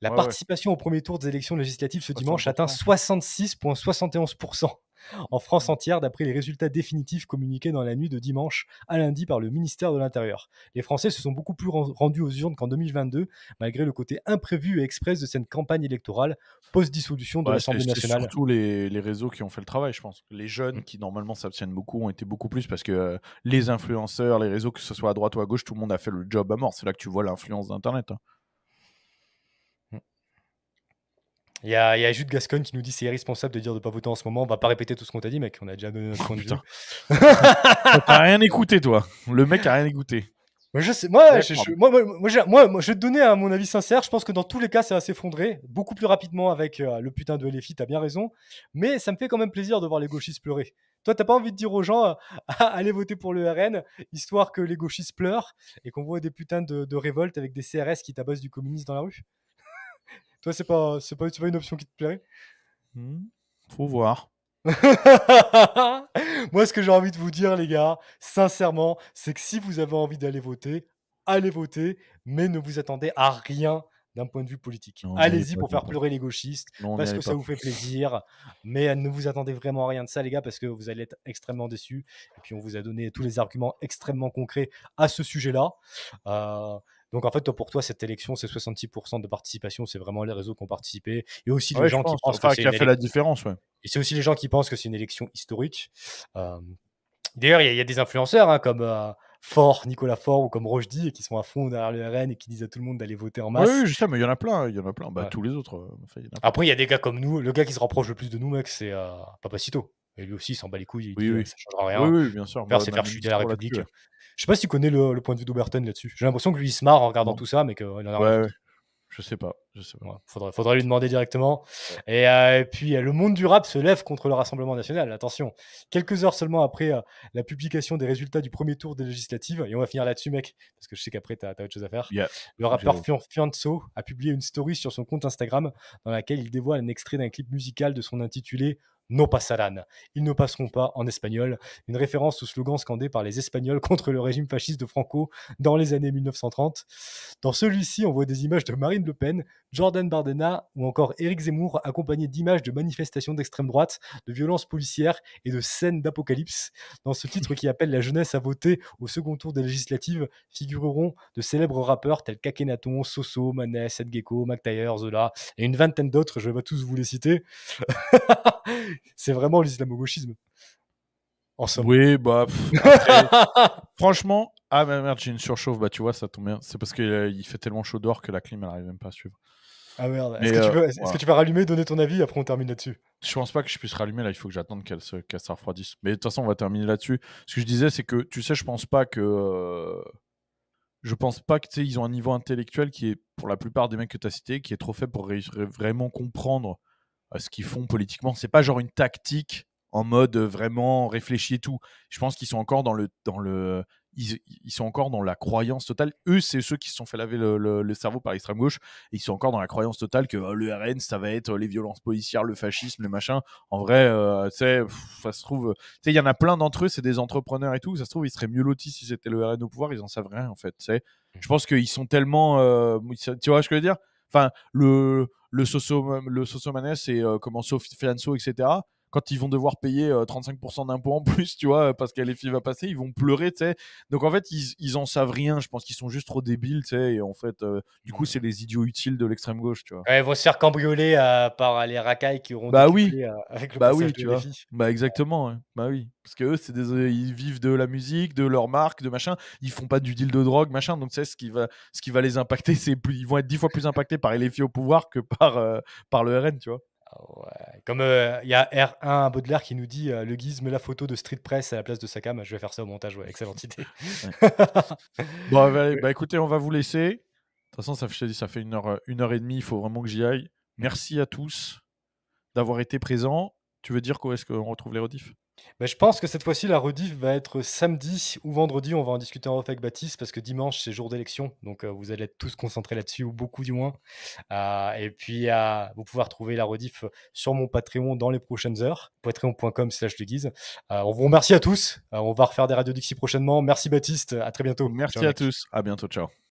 La participation au premier tour des élections législatives ce dimanche atteint 66,71% en France entière, d'après les résultats définitifs communiqués dans la nuit de dimanche à lundi par le ministère de l'Intérieur. Les Français se sont beaucoup plus rendus aux urnes qu'en 2022, malgré le côté imprévu et express de cette campagne électorale post-dissolution de l'Assemblée nationale. C'est surtout les, réseaux qui ont fait le travail, je pense. Les jeunes mm. qui normalement s'abstiennent beaucoup ont été beaucoup plus parce que euh, les influenceurs, les réseaux, que ce soit à droite ou à gauche, tout le monde a fait le job à mort. C'est là que tu vois l'influence d'Internet. Hein. Il y a, Jude Gascon qui nous dit c'est irresponsable de dire de pas voter en ce moment. On va pas répéter tout ce qu'on t'a dit, mec. On a déjà donné notre oh, point de vue. T'as rien écouté, toi. Le mec a rien écouté. moi, je, vais te donner à mon avis sincère. Je pense que dans tous les cas, ça va s'effondrer beaucoup plus rapidement avec euh, le putain de LFI. T'as bien raison. Mais ça me fait quand même plaisir de voir les gauchistes pleurer. Toi, t'as pas envie de dire aux gens, euh, allez voter pour le RN, histoire que les gauchistes pleurent et qu'on voit des putains de, de révoltes avec des CRS qui tabassent du communiste dans la rue toi, c'est pas, c'est pas, pas une option qui te plairait mmh, Faut voir. Moi, ce que j'ai envie de vous dire, les gars, sincèrement, c'est que si vous avez envie d'aller voter, allez voter, mais ne vous attendez à rien d'un point de vue politique. Allez-y pour faire pleurer les gauchistes, parce que ça vous fait plaisir, mais ne vous attendez vraiment à rien de ça, les gars, parce que vous allez être extrêmement déçus. Et puis, on vous a donné tous les arguments extrêmement concrets à ce sujet-là. Euh, donc en fait, pour toi, cette élection, c'est 66% de participation, c'est vraiment les réseaux qui ont participé. Et aussi les gens qui pensent que c'est. fait la différence, Et c'est aussi les gens qui pensent que c'est une élection historique. Euh, d'ailleurs, il y, a des influenceurs hein, comme. Euh, Fort, Nicolas Fort ou comme Roche qui sont à fond derrière le RN et qui disent à tout le monde d'aller voter en masse. Oui, je sais, mais il y en a plein, il y en a plein. Bah, Tous les autres. Euh, Après, il y a des gars comme nous. Le gars qui se rapproche le plus de nous, mec, c'est Papacito. Et lui aussi, s'en bat les couilles. Il oui, ah, Ça changera rien. Oui, oui bien sûr. Faire, bah, c'est faire chuter la République. Je sais pas si tu connais le, point de vue d'Oberton là-dessus. J'ai l'impression que lui, il se marre en regardant tout ça, mais qu'il en a rien. Je sais pas. Je sais pas. faudrait, lui demander directement. Euh, et, puis, euh, le monde du rap se lève contre le Rassemblement national. Attention, quelques heures seulement après euh, la publication des résultats du premier tour des législatives, et on va finir là-dessus, mec, parce que je sais qu'après, tu as, autre chose à faire. le rappeur Fianzo a publié une story sur son compte Instagram dans laquelle il dévoile un extrait d'un clip musical de son intitulé no pasarán. Ils ne passeront pas en espagnol, une référence au slogan scandé par les Espagnols contre le régime fasciste de Franco dans les années 1930. Dans celui-ci, on voit des images de Marine Le Pen, Jordan Bardena ou encore Éric Zemmour accompagnés d'images de manifestations d'extrême droite, de violences policières et de scènes d'apocalypse. Dans ce titre qui appelle la jeunesse à voter au second tour des législatives figureront de célèbres rappeurs tels Kakenaton, Soso, Manet, Edgeco, Gecko, Zola et une vingtaine d'autres, je vais pas tous vous les citer. c'est vraiment l'islamo-gauchisme. En Oui, bah. franchement, ah merde, j'ai une surchauffe, bah tu vois, ça tombe bien. C'est parce qu'il euh, il fait tellement chaud dehors que la clim, elle arrive même pas à suivre. Ah merde, est-ce que, euh, tu vas rallumer, donner ton avis, après on termine là-dessus Je pense pas que je puisse rallumer, là, il faut que j'attende qu'elle se... refroidisse. Mais de toute façon, on va terminer là-dessus. Ce que je disais, c'est que, tu sais, je pense pas que euh, je pense pas que ils ont un niveau intellectuel qui est pour la plupart des mecs que tu as cités qui est trop fait pour réussir vraiment comprendre euh, ce qu'ils font politiquement. C'est pas genre une tactique en mode euh, vraiment réfléchi et tout. Je pense qu'ils sont encore dans le dans le ils, sont encore dans la croyance totale. Eux, c'est ceux qui se sont fait laver le, cerveau par l'extrême gauche et ils sont encore dans la croyance totale que oh, le RN, ça va être euh, les violences policières, le fascisme, le machin. En vrai, ça se trouve, il y en a plein d'entre eux, c'est des entrepreneurs et tout. Ça se trouve, ils seraient mieux lotis si c'était le RN au pouvoir. Ils en savent rien en fait. Mmh. Je pense qu'ils sont tellement, tu vois ce que je veux dire Enfin, le, le socio le socio Manes euh, et comment etc quand ils vont devoir payer 35% euh, d'impôts en plus, tu vois, parce qu'elle va passer, ils vont pleurer, tu sais. Donc en fait, ils, en savent rien. Je pense qu'ils sont juste trop débiles, tu sais. Et en fait, euh, du coup, c'est les idiots utiles de l'extrême gauche, tu vois. ils vont se faire cambrioler euh, par les racailles qui auront. Bah oui. avec le bah oui, tu vois. Bah exactement. Bah oui. Parce que c'est ils vivent de la musique, de leur marque, de machin. Ils font pas du deal de drogue, machin. Donc c'est ce qui va, ce qui va les impacter, c'est plus, ils vont être dix fois plus impactés par les filles au pouvoir que par par le RN, tu vois. Comme il euh, y a R1 Baudelaire qui nous dit euh, le guise met la photo de Street Press à la place de sa cam. Je vais faire ça au montage. excellente idée. bon, bah, écoutez, on va vous laisser. De toute façon, ça, ça fait une heure, euh, une heure et demie. Il faut vraiment que j'y aille. Merci à tous d'avoir été présents. Tu veux dire est-ce qu'on retrouve les Rodifs bah, je pense que cette fois-ci, la rediff va être samedi ou vendredi. On va en discuter en off avec Baptiste parce que dimanche, c'est jour d'élection. Donc, euh, vous allez être tous concentrés là-dessus, ou beaucoup du moins. Euh, et puis, euh, vous pouvez retrouver la rediff sur mon Patreon dans les prochaines heures. Patreon.com slash le guise. on vous remercie à tous. on va refaire des radiodixies prochainement. Merci Baptiste. À très bientôt. Merci à tous. À bientôt. Ciao.